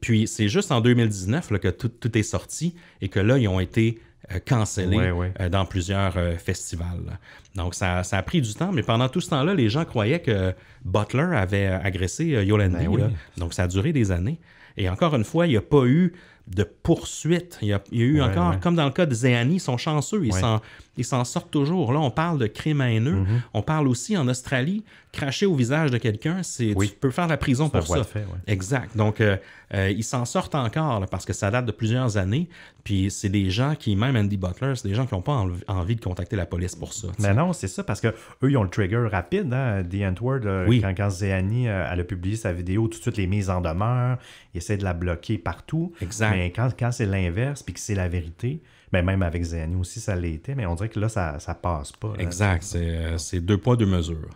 Puis, c'est juste en 2019 que tout, est sorti et que là, ils ont été euh, cancellés euh, dans plusieurs euh, festivals. Donc, ça, a pris du temps, mais pendant tout ce temps-là, les gens croyaient que Butler avait agressé Yolandi. Ben Donc, ça a duré des années. Et encore une fois, il n'y a pas eu de poursuite. Il y a, eu encore, comme dans le cas de Zéani, ils sont chanceux. Ils, sont ils s'en sortent toujours. Là, on parle de crimes haineux. Mhm. On parle aussi en Australie, cracher au visage de quelqu'un, c'est tu peux faire la prison pour ça. Exact. Donc, euh, euh, ils s'en sortent encore parce que ça date de plusieurs années. Puis c'est des gens qui, même Andy Butler, c'est des gens qui n'ont pas envie de contacter la police pour ça. Mais non, c'est ça parce que eux, ils ont le trigger rapide. Hein, The euh, quand, quand a publié sa vidéo, tout de suite les mises en demeure, ils essaient de la bloquer partout. Exact. Mais quand c'est l'inverse puis que c'est la vérité, même avec Zeni aussi, ça l'était, mais on dirait que là, ça, ça passe pas. Exact, euh, c'est deux poids, deux mesures.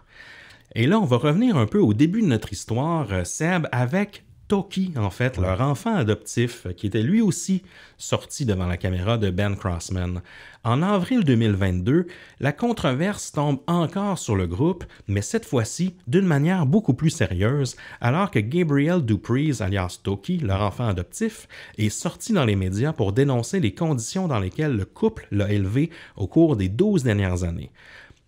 Et là, on va revenir un peu au début de notre histoire, euh, Seb, avec Toki, en fait, leur enfant adoptif, euh, qui était lui aussi sorti devant la caméra de Ben Crossman. En avril 2022, la controverse tombe encore sur le groupe, mais cette fois-ci d'une manière beaucoup plus sérieuse, alors que Gabriel Dupree, alias Toki, leur enfant adoptif, est sorti dans les médias pour dénoncer les conditions dans lesquelles le couple l'a élevé au cours des douze dernières années.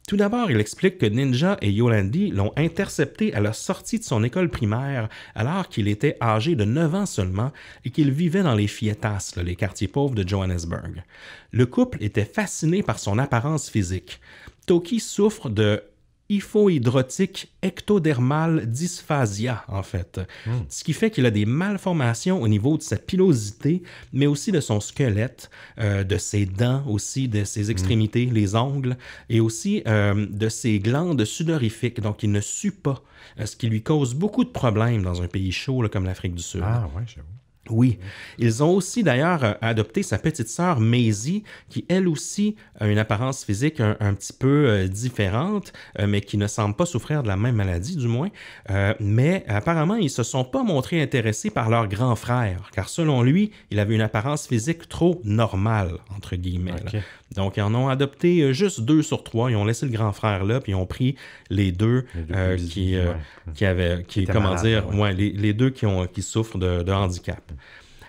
Tout d'abord, il explique que Ninja et Yolandi l'ont intercepté à la sortie de son école primaire alors qu'il était âgé de 9 ans seulement et qu'il vivait dans les Fietas, les quartiers pauvres de Johannesburg. Le couple était fasciné par son apparence physique. Toki souffre de Hydrotique, ectodermale dysphasia, en fait. Hmm. Ce qui fait qu'il a des malformations au niveau de sa pilosité, mais aussi de son squelette, euh, de ses dents aussi, de ses hmm. extrémités, les ongles, et aussi euh, de ses glandes sudorifiques. Donc, il ne sue pas, euh, ce qui lui cause beaucoup de problèmes dans un pays chaud comme l'Afrique du Sud. Ah, ouais, j'avoue. Oui. Ils ont aussi d'ailleurs euh, adopté sa petite sœur Maisie, qui elle aussi a une apparence physique un, petit peu euh, différente, euh, mais qui ne semble pas souffrir de la même maladie, du moins. mais apparemment, ils ne se sont pas montrés intéressés par leur grand frère, car selon lui, il avait une apparence physique trop normale, entre guillemets. Donc, ils en ont adopté euh, juste deux sur trois. Ils ont laissé le grand frère là, puis ils ont pris les deux, euh, euh, qui, avaient, comment dire, les, deux qui, ont, qui souffrent de, handicap.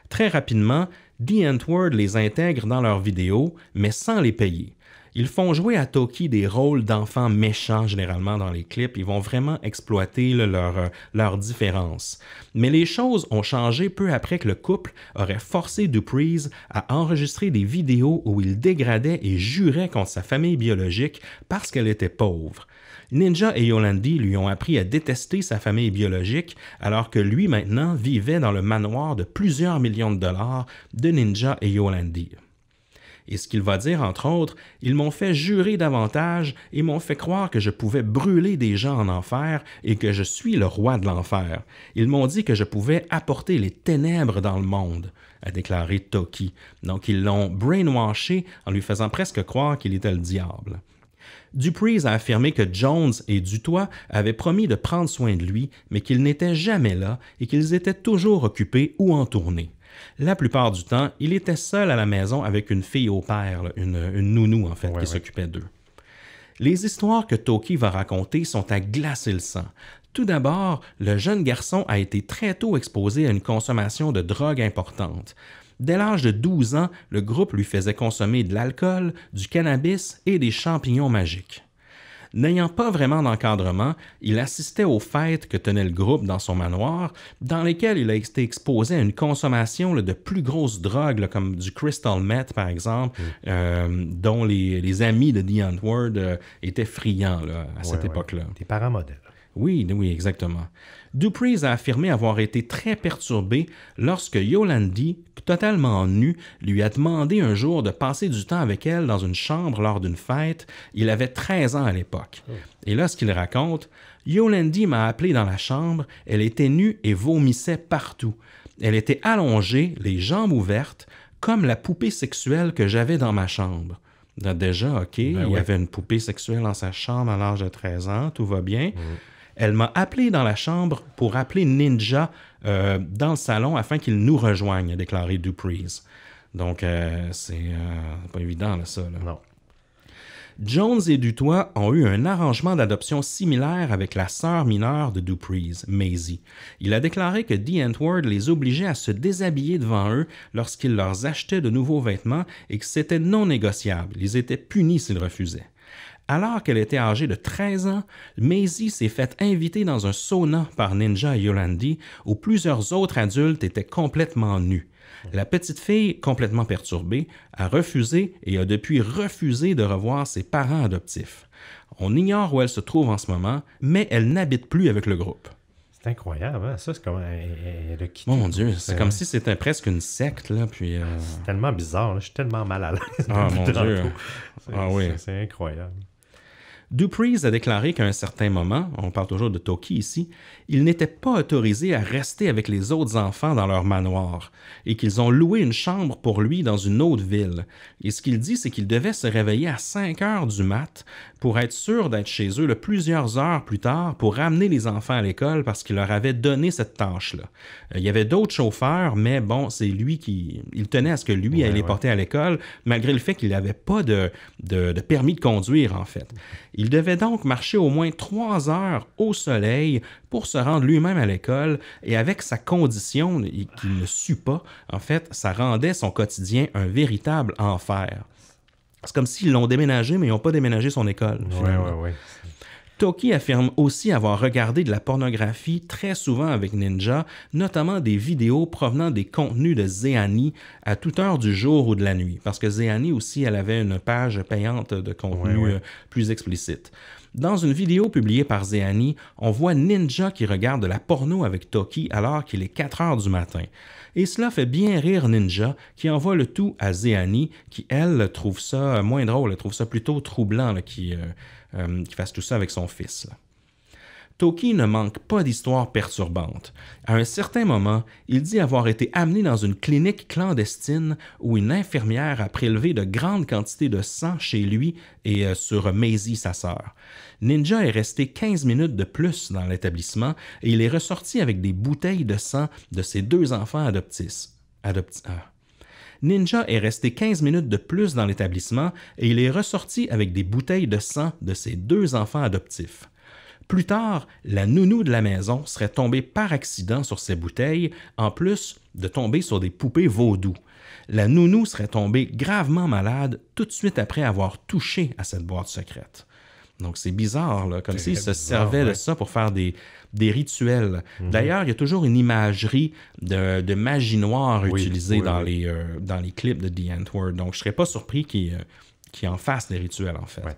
Très rapidement, The Antword les intègre dans leurs vidéos, mais sans les payer. Ils font jouer à Toki des rôles d'enfants méchants généralement dans les clips. Ils vont vraiment exploiter leur, euh, leurs différences. Mais les choses ont changé peu après que le couple aurait forcé Dupreez à enregistrer des vidéos où il dégradait et jurait contre sa famille biologique parce qu'elle était pauvre. Ninja et Yolandi lui ont appris à détester sa famille biologique alors que lui maintenant vivait dans le manoir de plusieurs millions de dollars de Ninja et Yolandi. Et ce qu'il va dire, entre autres, Ils m'ont fait jurer davantage et m'ont fait croire que je pouvais brûler des gens en enfer et que je suis le roi de l'enfer. Ils m'ont dit que je pouvais apporter les ténèbres dans le monde a déclaré Toki. Donc ils l'ont brainwashé en lui faisant presque croire qu'il était le diable. Dupreez a affirmé que Jones et Dutoit avaient promis de prendre soin de lui, mais qu'ils n'étaient jamais là et qu'ils étaient toujours occupés ou en tournée. La plupart du temps, il était seul à la maison avec une fille au père, une, nounou en fait, qui s'occupait d'eux. Les histoires que Toki va raconter sont à glacer le sang. Tout d'abord, le jeune garçon a été très tôt exposé à une consommation de drogue importante. Dès l'âge de 12 ans, le groupe lui faisait consommer de l'alcool, du cannabis et des champignons magiques. N'ayant pas vraiment d'encadrement, il assistait aux fêtes que tenait le groupe dans son manoir, dans lesquelles il a été exposé à une consommation de plus grosses drogues, comme du crystal meth, par exemple, mm. euh, dont les, amis de Dion Ward euh, étaient friands à cette époque-là. Des paramodèles. Oui, oui, exactement. Dupree a affirmé avoir été très perturbé lorsque Yolandi, totalement nue, lui a demandé un jour de passer du temps avec elle dans une chambre lors d'une fête. Il avait 13 ans à l'époque. Et là, ce qu'il raconte, Yolandi m'a appelé dans la chambre, elle était nue et vomissait partout. Elle était allongée, les jambes ouvertes, comme la poupée sexuelle que j'avais dans ma chambre. Déjà, OK, ben il y avait une poupée sexuelle dans sa chambre à l'âge de 13 ans, tout va bien. Mm. Elle m'a appelé dans la chambre pour appeler Ninja euh, dans le salon afin qu'il nous rejoigne, a déclaré Dupreez. Donc, euh, c'est euh, pas évident, ça. Jones et Dutois ont eu un arrangement d'adoption similaire avec la sœur mineure de Dupreez, Maisie. Il a déclaré que Dee Antwoord les obligeait à se déshabiller devant eux lorsqu'il leur achetait de nouveaux vêtements et que c'était non négociable. Ils étaient punis s'ils refusaient. Alors qu'elle était âgée de 13 ans, Maisie s'est faite inviter dans un sauna par Ninja Yolandi où plusieurs autres adultes étaient complètement nus. La petite fille, complètement perturbée, a refusé et a depuis refusé de revoir ses parents adoptifs. On ignore où elle se trouve en ce moment, mais elle n'habite plus avec le groupe. C'est incroyable, hein? ça c'est comme le Mon Dieu, c'est comme euh, si c'était presque une secte là, puis. Euh, c'est tellement bizarre, je suis tellement mal à l'aise. Ah mon Dieu, ah oui, c'est incroyable. Dupreez a déclaré qu'à un certain moment, on parle toujours de Toki ici, il n'était pas autorisé à rester avec les autres enfants dans leur manoir et qu'ils ont loué une chambre pour lui dans une autre ville. Et ce qu'il dit, c'est qu'il devait se réveiller à 5 heures du mat pour être sûr d'être chez eux plusieurs heures plus tard pour ramener les enfants à l'école parce qu'il leur avait donné cette tâche-là. Euh, il y avait d'autres chauffeurs, mais bon, c'est lui qui... Il tenait à ce que lui allait les porter à l'école, malgré le fait qu'il n'avait pas de, de, de, permis de conduire, en fait. Il devait donc marcher au moins trois heures au soleil pour se rendre lui-même à l'école, et avec sa condition qu'il ne sut pas, en fait, ça rendait son quotidien un véritable enfer. C'est comme s'ils l'ont déménagé, mais ils n'ont pas déménagé son école. Toki affirme aussi avoir regardé de la pornographie très souvent avec Ninja, notamment des vidéos provenant des contenus de Zeani à toute heure du jour ou de la nuit, parce que Zéani aussi, elle avait une page payante de contenu euh, plus explicite. Dans une vidéo publiée par Zeani, on voit Ninja qui regarde de la porno avec Toki alors qu'il est 4 heures du matin et cela fait bien rire Ninja, qui envoie le tout à Zéani, qui, elle, trouve ça moins drôle, elle trouve ça plutôt troublant qu'il euh, euh, fasse tout ça avec son fils. Toki ne manque pas d'histoires perturbantes. À un certain moment, il dit avoir été amené dans une clinique clandestine où une infirmière a prélevé de grandes quantités de sang chez lui et euh, sur Maisie, sa sœur. Ninja est resté 15 ah. minutes de plus dans l'établissement et il est ressorti avec des bouteilles de sang de ses deux enfants adoptifs. Ninja est resté 15 minutes de plus dans l'établissement et il est ressorti avec des bouteilles de sang de ses deux enfants adoptifs. Plus tard, la nounou de la maison serait tombée par accident sur ces bouteilles, en plus de tomber sur des poupées vaudou. La nounou serait tombée gravement malade tout de suite après avoir touché à cette boîte secrète. Donc, c'est bizarre, comme s'ils se servait de ça pour faire des, rituels. Mhm. D'ailleurs, il y a toujours une imagerie de, magie noire utilisée euh, dans, Les, clips de The Donc, je ne serais pas surpris qu'ils euh, en fassent des rituels, en fait.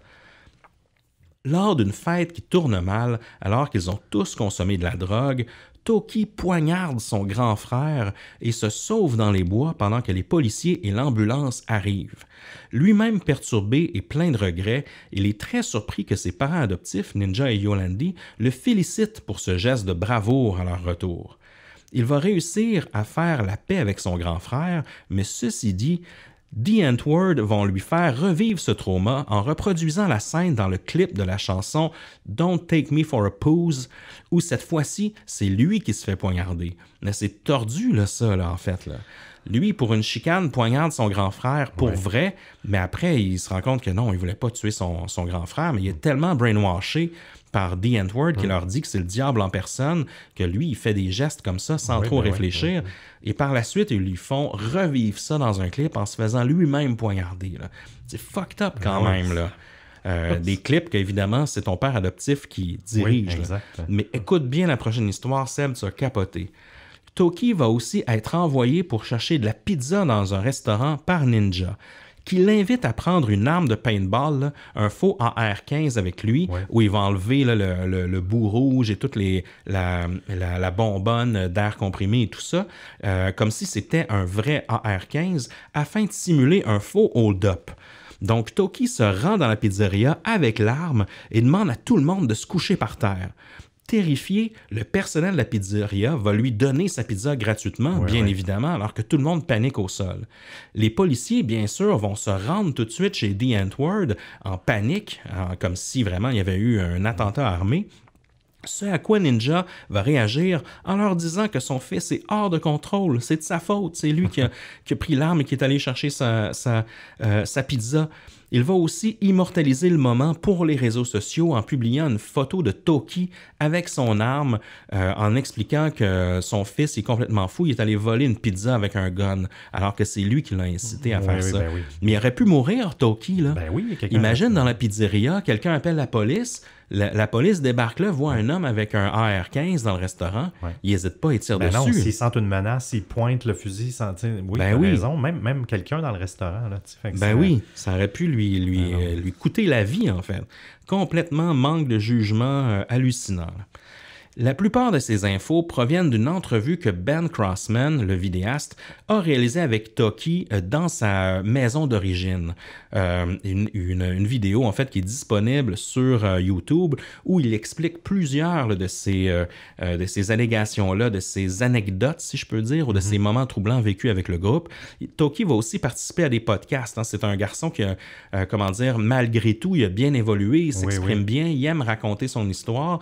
Lors d'une fête qui tourne mal, alors qu'ils ont tous consommé de la drogue, Toki poignarde son grand frère et se sauve dans les bois pendant que les policiers et l'ambulance arrivent. Lui-même perturbé et plein de regrets, il est très surpris que ses parents adoptifs, Ninja et Yolandi, le félicitent pour ce geste de bravoure à leur retour. Il va réussir à faire la paix avec son grand frère, mais ceci dit, The Antword vont lui faire revivre ce trauma en reproduisant la scène dans le clip de la chanson Don't Take Me for a Pose, où cette fois-ci, c'est lui qui se fait poignarder. Mais c'est tordu, là, ça, en fait. Là. Lui, pour une chicane, poignarde son grand frère pour vrai, mais après, il se rend compte que non, il voulait pas tuer son, son grand frère, mais il est tellement brainwashed par D. qui hum. leur dit que c'est le diable en personne, que lui, il fait des gestes comme ça sans trop ben réfléchir. Ben et par la suite, ils lui font revivre ça dans un clip en se faisant lui-même poignarder. C'est fucked up quand même. Là. Euh, des clips qu'évidemment, c'est ton père adoptif qui dirige. Mais écoute bien la prochaine histoire, Seb, tu as capoté. Toki va aussi être envoyé pour chercher de la pizza dans un restaurant par Ninja qui l'invite à prendre une arme de paintball, un faux AR-15 avec lui, où il va enlever le, bout rouge et toute la, bonbonne d'air comprimé et tout ça, euh, comme si c'était un vrai AR-15, afin de simuler un faux hold-up. Donc Toki se rend dans la pizzeria avec l'arme et demande à tout le monde de se coucher par terre terrifié, le personnel de la pizzeria va lui donner sa pizza gratuitement, bien évidemment, alors que tout le monde panique au sol. Les policiers, bien sûr, vont se rendre tout de suite chez D. Antward en panique, comme si vraiment il y avait eu un attentat armé. Ce à quoi Ninja va réagir en leur disant que son fils est hors de contrôle, c'est de sa faute, c'est lui qui a, pris l'arme et qui est allé chercher sa, sa, euh, sa pizza. Il va aussi immortaliser le moment pour les réseaux sociaux en publiant une photo de Toki avec son arme euh, en expliquant que son fils est complètement fou, il est allé voler une pizza avec un gun, alors que c'est lui qui l'a incité à faire ça. Ben Mais il aurait pu mourir, Toki. Là. Ben Imagine dans la pizzeria, quelqu'un appelle la police, la, police débarque là, voit un homme avec un AR-15 dans le restaurant, il n'hésite pas, à tire ben dessus. Non, s'il sent une menace, il pointe le fusil, sans oui, ben oui. raison, même, même quelqu'un dans le restaurant. Là, ben oui, ça aurait pu lui, lui, ben euh, lui coûter la vie, en fait. Complètement manque de jugement euh, hallucinant. La plupart de ces infos proviennent d'une entrevue que Ben Crossman, le vidéaste, a réalisée avec Toki euh, dans sa euh, maison d'origine. Euh, une, vidéo en fait qui est disponible sur YouTube où il explique plusieurs de ces, ces allégations-là, de ces anecdotes, si je peux dire, ou de ces mm-hmm. moments troublants vécus avec le groupe. Toki va aussi participer à des podcasts. Hein. C'est un garçon qui, comment dire, malgré tout, il a bien évolué, il s'exprime bien, il aime raconter son histoire.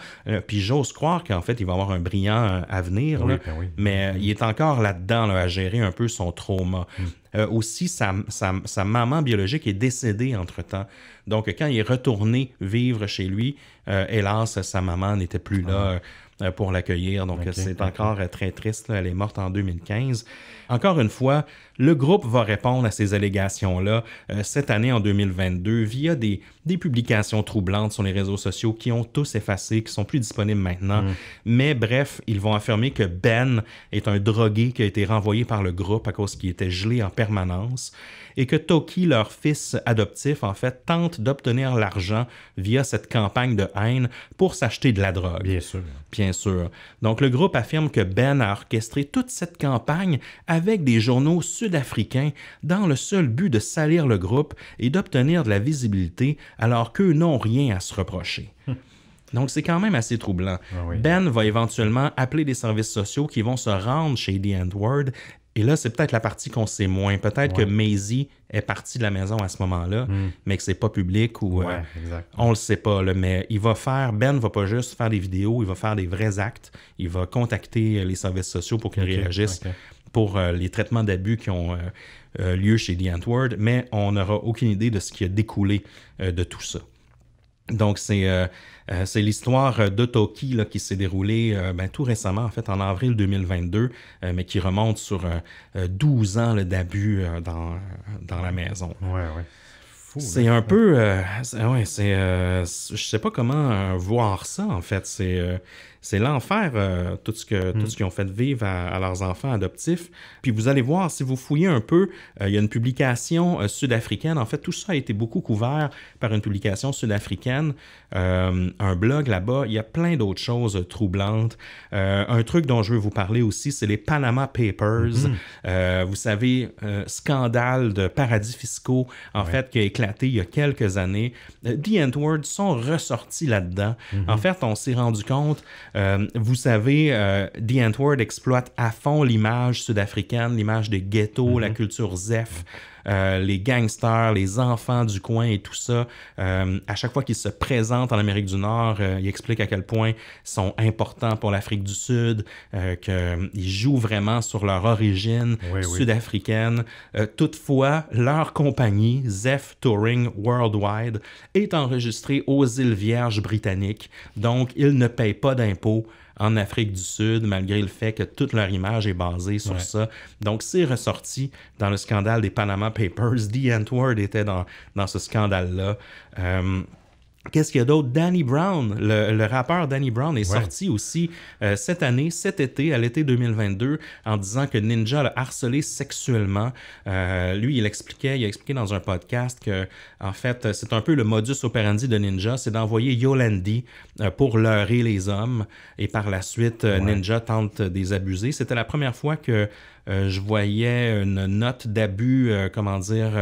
puis j'ose croire qu'en fait, il va avoir un brillant euh, avenir. Ben Mais euh, il est encore là-dedans à gérer un peu son trauma. Mm. Euh, aussi, sa, maman biologique est décédée entre-temps. Donc, quand il est retourné vivre chez lui, hélas, sa maman n'était plus là ah. pour l'accueillir. Donc, c'est encore très triste. Elle est morte en 2015. Encore une fois, le groupe va répondre à ces allégations-là euh, cette année en 2022 via des, publications troublantes sur les réseaux sociaux qui ont tous effacé, qui sont plus disponibles maintenant. Mm. Mais bref, ils vont affirmer que Ben est un drogué qui a été renvoyé par le groupe à cause qu'il était gelé en permanence et que Toki, leur fils adoptif, en fait, tente d'obtenir l'argent via cette campagne de haine pour s'acheter de la drogue. Bien sûr. Bien sûr. Donc le groupe affirme que Ben a orchestré toute cette campagne avec des journaux d'Africains dans le seul but de salir le groupe et d'obtenir de la visibilité alors qu'eux n'ont rien à se reprocher. Donc, c'est quand même assez troublant. Ah ben va éventuellement appeler des services sociaux qui vont se rendre chez The Endward. Et là, c'est peut-être la partie qu'on sait moins. Peut-être que Maisie est partie de la maison à ce moment-là, hmm. mais que c'est pas public ou euh, on le sait pas. Là, mais il va faire, Ben va pas juste faire des vidéos, il va faire des vrais actes. Il va contacter euh, les services sociaux pour qu'ils réagissent pour euh, les traitements d'abus qui ont euh, euh, lieu chez The Antwoord, mais on n'aura aucune idée de ce qui a découlé de tout ça. Donc, c'est c'est l'histoire de Toki là, qui s'est déroulée ben, tout récemment, en fait, en avril 2022, mais qui remonte sur 12 ans d'abus dans, dans, la maison. Ouais, ouais. C'est hein. un peu. ouais, c'est. je sais pas comment voir ça, en fait. C'est c'est l'enfer, euh, tout ce que tout mm. qu'ils ont fait vivre à, leurs enfants adoptifs. Puis vous allez voir, si vous fouillez un peu, euh, il y a une publication euh, sud-africaine. En fait, tout ça a été beaucoup couvert par une publication sud-africaine, un blog là-bas. Il y a plein d'autres choses troublantes. un truc dont je veux vous parler aussi, c'est les Panama Papers. Mm-hmm. vous savez, scandale de paradis fiscaux, en fait, qui a éclaté il y a quelques années. The n sont ressortis là-dedans. Mm-hmm. En fait, on s'est rendu compte euh, vous savez, euh, The exploite à fond l'image sud-africaine, l'image de ghetto, la mhm. culture zef. Euh, les gangsters, les enfants du coin et tout ça. Euh, à chaque fois qu'ils se présentent en Amérique du Nord, euh, ils expliquent à quel point ils sont importants pour l'Afrique du Sud, qu'ils jouent vraiment sur leur origine sud-africaine. toutefois, leur compagnie, Zeph Touring Worldwide, est enregistrée aux îles Vierges britanniques. Donc, ils ne payent pas d'impôts en Afrique du Sud, malgré le fait que toute leur image est basée sur ça. Donc, c'est ressorti dans le scandale des Panama Papers. The était dans, ce scandale-là. Euh, Qu'est-ce qu'il y a d'autre? Danny Brown, le, rappeur Danny Brown, est sorti aussi euh, cette année, cet été, à l'été 2022, en disant que Ninja l'a harcelé sexuellement. Euh, lui, il expliquait, il a expliqué dans un podcast que, en fait, c'est un peu le modus operandi de Ninja, c'est d'envoyer Yolandi euh, pour leurrer les hommes. Et par la suite, Ninja tente des abuser. C'était la première fois que je voyais une note d'abus, comment dire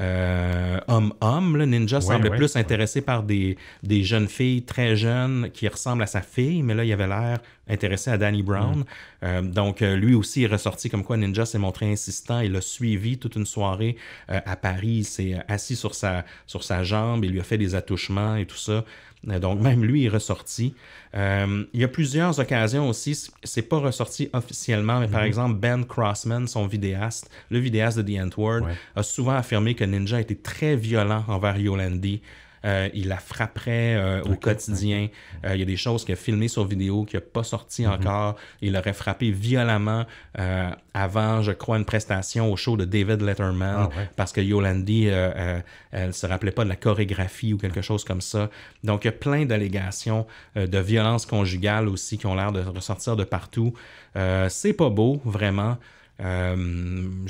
homme-homme. Euh, le Ninja semblait plus intéressé par des, des, jeunes filles très jeunes qui ressemblent à sa fille, mais là, il avait l'air intéressé à Danny Brown. Mm. Euh, donc, euh, lui aussi est ressorti comme quoi Ninja s'est montré insistant. Il l'a suivi toute une soirée à Paris. Il s'est assis sur sa, sur sa jambe. Il lui a fait des attouchements et tout ça. Euh, donc, même lui est ressorti. Euh, il y a plusieurs occasions aussi, c'est pas ressorti officiellement, mais par mhm. exemple, Ben Crossman, son vidéaste, le vidéaste de The Antwoord, a souvent affirmé que Ninja était très violent envers Yolandi euh, il la frapperait euh, au quotidien. Euh, il y a des choses qu'il a filmées sur vidéo qui n'ont pas sorti mhm. encore. Il l'aurait frappé violemment avant, je crois, une prestation au show de David Letterman ah, parce que Yolandi, elle ne se rappelait pas de la chorégraphie ou quelque chose comme ça. Donc, il y a plein d'allégations de violence conjugale aussi qui ont l'air de ressortir de partout. C'est pas beau, vraiment. je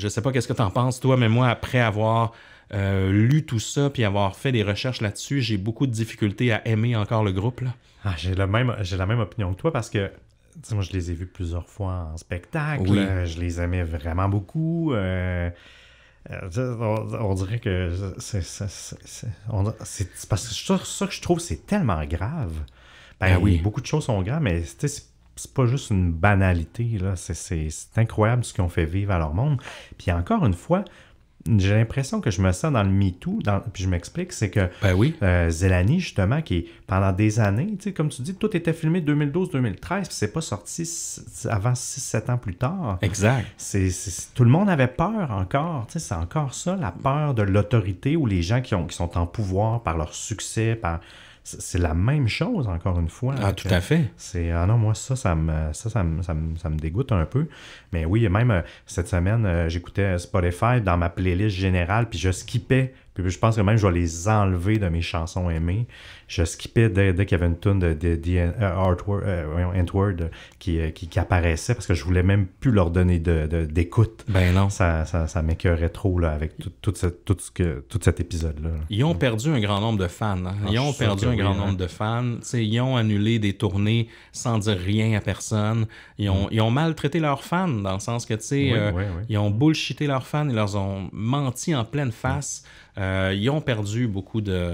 ne sais pas qu'est-ce que tu en penses, toi, mais moi, après avoir euh, lu tout ça puis avoir fait des recherches là-dessus, j'ai beaucoup de difficultés à aimer encore le groupe. Ah, j'ai, le même, j'ai la même opinion que toi parce que moi, je les ai vus plusieurs fois en spectacle. Euh, je les aimais vraiment beaucoup. Euh, on, dirait que c'est, c'est, parce que ça, que je trouve c'est tellement grave. Ben, ben oui. beaucoup de choses sont graves, mais c'est pas juste une banalité là. C'est incroyable ce qu'ils ont fait vivre à leur monde. Puis encore une fois, j'ai l'impression que je me sens dans le MeToo, dans... puis je m'explique, c'est que ben euh, justement, qui pendant des années, tu sais, comme tu dis, tout était filmé 2012-2013, puis c'est pas sorti avant 6-7 ans plus tard. Exact. C'est, tout le monde avait peur encore, tu sais, c'est encore ça, la peur de l'autorité ou les gens qui, ont, qui sont en pouvoir par leur succès, par c'est la même chose, encore une fois. Ah, tout à fait. C'est, ah non, moi, ça, ça me, ça, ça me dégoûte un peu. Mais oui, même euh, cette semaine, euh, j'écoutais Spotify dans ma playlist générale, puis je skippais je pense que même je vais les enlever de mes chansons aimées. Je skippais dès, qu'il y avait une tune de, de, euh, euh, euh, qui, apparaissait parce que je voulais même plus leur donner d'écoute. ben non. Ça, ça, m'écœurait trop là, avec tout, que, tout cet épisode-là. Ils ont perdu un grand nombre de fans. Hein. Ah, ils ont perdu un grand hein. nombre de fans. ils ont annulé des tournées sans dire rien à personne. Ils ont, mm. ils ont maltraité leurs fans dans le sens que, tu sais, ils ont bullshité leurs fans, ils leur ont menti en pleine mm. face. Euh, ils ont perdu beaucoup de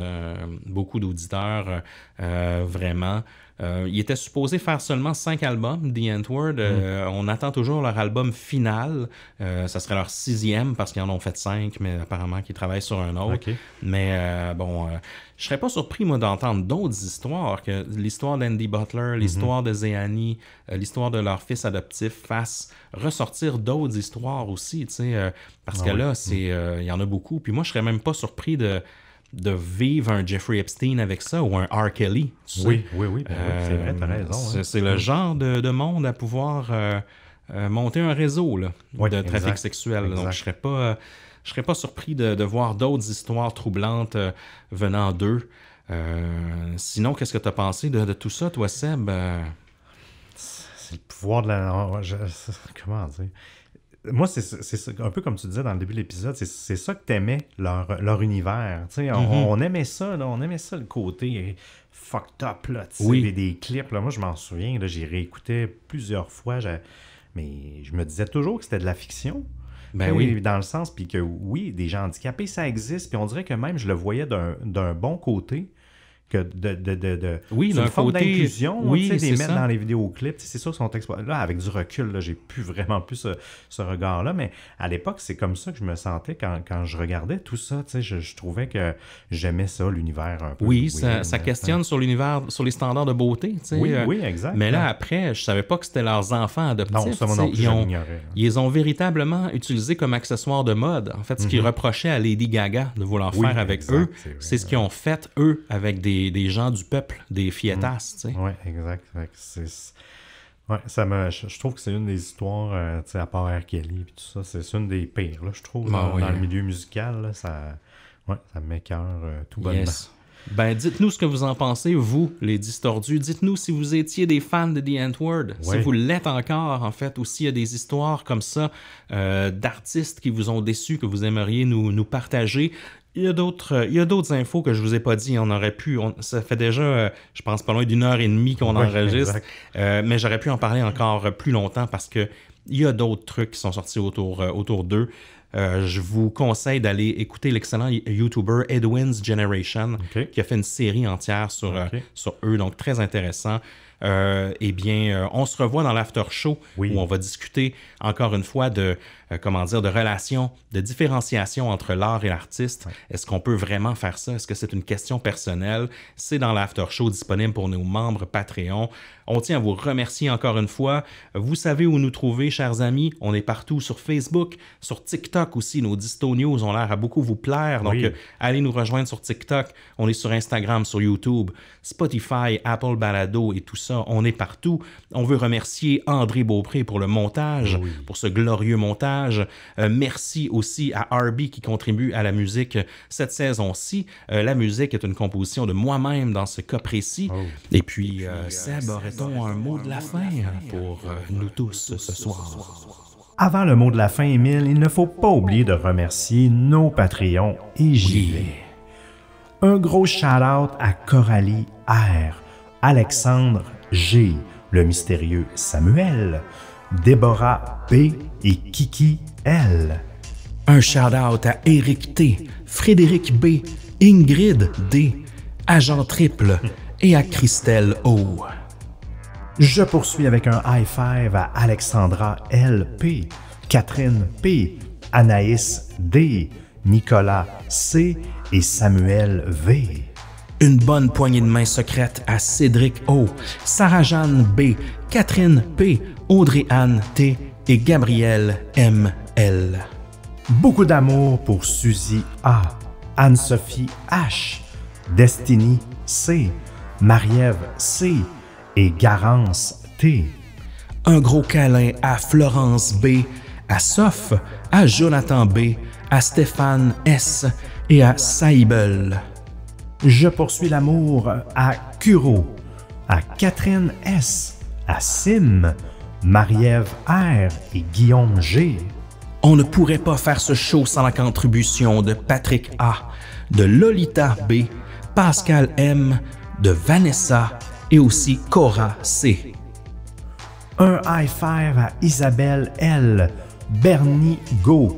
beaucoup d'auditeurs euh, vraiment. Euh, il était supposé faire seulement cinq albums, The Antwoord. Euh, mm. On attend toujours leur album final. Euh, ça serait leur sixième parce qu'ils en ont fait cinq, mais apparemment qu'ils travaillent sur un autre. Mais euh, bon, euh, je serais pas surpris, moi, d'entendre d'autres histoires que l'histoire d'Andy Butler, mm-hmm. l'histoire de Zéani, l'histoire de leur fils adoptif fassent ressortir d'autres histoires aussi, tu sais, parce ah que là, mm. c'est il y en a beaucoup. Puis moi, je serais même pas surpris de de vivre un Jeffrey Epstein avec ça ou un R. Kelly. Oui, oui, oui. Ben c'est vrai, euh, raison. C'est hein. le genre de, monde à pouvoir euh, euh, monter un réseau de trafic sexuel. Donc, je serais pas je serais pas surpris de, voir d'autres histoires troublantes venant d'eux. sinon, qu'est-ce que tu as pensé de, tout ça, toi, Seb? C'est le pouvoir de la... Comment dire? moi, c'est un peu comme tu disais dans le début de l'épisode, c'est ça que t'aimais, leur, leur univers. Mhm. On, aimait ça, on aimait ça le côté fucked up, là, oui. des, clips. moi, je m'en souviens, j'ai réécouté plusieurs fois, mais je me disais toujours que c'était de la fiction. Ben oui. Dans le sens, puis que oui, des gens handicapés, ça existe. Puis on dirait que même je le voyais d'un bon côté que de, de, de, de oui, d'inclusion, oui, tu sais, les mettre dans les vidéoclips, c'est ça, son texte. Là, avec du recul, j'ai plus vraiment plus ce, regard-là, mais à l'époque, c'est comme ça que je me sentais quand, je regardais tout ça, je, trouvais que j'aimais ça, l'univers un peu. Oui, ça, questionne sur l'univers, sur les standards de beauté, Oui, euh, oui, exact. Mais là, après, je savais pas que c'était leurs enfants adoptifs. Non, ça, ils, ont, hein. ils ont véritablement utilisé comme accessoire de mode. En fait, ce qu'ils mhm. reprochaient à Lady Gaga de vouloir faire avec eux, c'est ce qu'ils ont fait, eux, avec des des, gens du peuple, des fietasses. Mm. Oui, exact. Ouais, ça me, je, trouve que c'est une des histoires, euh, à part R. Kelly et tout ça, c'est une des pires, là, je trouve, bah dans, le hein. milieu musical. ça, ouais, ça m'écœure euh, tout bonnement. Ben, dites-nous ce que vous en pensez, vous, les distordus. Dites-nous si vous étiez des fans de The Antword, si vous l'êtes encore, en fait, ou s'il y a des histoires comme ça euh, d'artistes qui vous ont déçus, que vous aimeriez nous, nous partager. Il y a d'autres, euh, il y a d'autres infos que je vous ai pas dit. On aurait pu, ça fait déjà, euh, je pense pas loin d'une heure et demie qu'on enregistre, euh, mais j'aurais pu en parler encore plus longtemps parce que il y a d'autres trucs qui sont sortis autour, autour d'eux. je vous conseille d'aller écouter l'excellent YouTuber Edwin's Generation qui a fait une série entière sur, sur eux, donc très intéressant. eh bien, on se revoit dans l'after show où on va discuter encore une fois de euh, comment dire, de relation, de différenciation entre l'art et l'artiste. Est-ce qu'on peut vraiment faire ça? Est-ce que c'est une question personnelle? C'est dans l'after show disponible pour nos membres Patreon. On tient à vous remercier encore une fois. Vous savez où nous trouver, chers amis. On est partout sur Facebook, sur TikTok aussi. Nos Disto News ont l'air à beaucoup vous plaire. Donc, euh, allez nous rejoindre sur TikTok. On est sur Instagram, sur YouTube, Spotify, Apple Balado et tout ça. On est partout. On veut remercier André Beaupré pour le montage, pour ce glorieux montage euh, merci aussi à Arby qui contribue à la musique cette saison-ci. Euh, la musique est une composition de moi-même dans ce cas précis. Oh. Et puis, euh, Seb, aurait-on un mot de la fin pour nous tous ce soir? Avant le mot de la fin, Emile, il ne faut pas oublier de remercier nos Patreons et j'y Un gros shout-out à Coralie R, Alexandre G, le mystérieux Samuel, Déborah B et Kiki L. Un shout-out à Eric T, Frédéric B, Ingrid D, Agent Triple et à Christelle O. Je poursuis avec un high five à Alexandra L. P., Catherine P, Anaïs D, Nicolas C et Samuel V. Une bonne poignée de main secrète à Cédric O, Sarah-Jeanne B, Catherine P, Audrey Anne T et Gabrielle M. L. Beaucoup d'amour pour Suzy A, Anne-Sophie H, Destiny C, Marie-Ève C et Garance T. Un gros câlin à Florence B, à Soph, à Jonathan B, à Stéphane S et à Saïbel. Je poursuis l'amour à Curo, à Catherine S, Assim, Marie-Ève R et Guillaume G. On ne pourrait pas faire ce show sans la contribution de Patrick A, de Lolita B, Pascal M, de Vanessa et aussi Cora C. Un high five à Isabelle L, Bernie Go,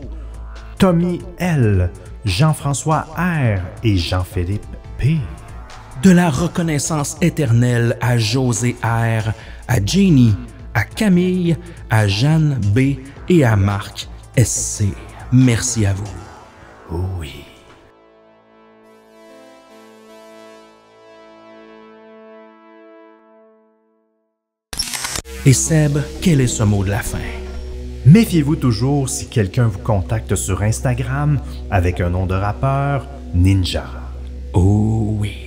Tommy L, Jean-François R et Jean-Philippe P. De la reconnaissance éternelle à José R, à Jenny, à Camille, à Jeanne B et à Marc SC. Merci à vous. Oui. Et Seb, quel est ce mot de la fin? Méfiez-vous toujours si quelqu'un vous contacte sur Instagram avec un nom de rappeur, Ninja. Oh oui.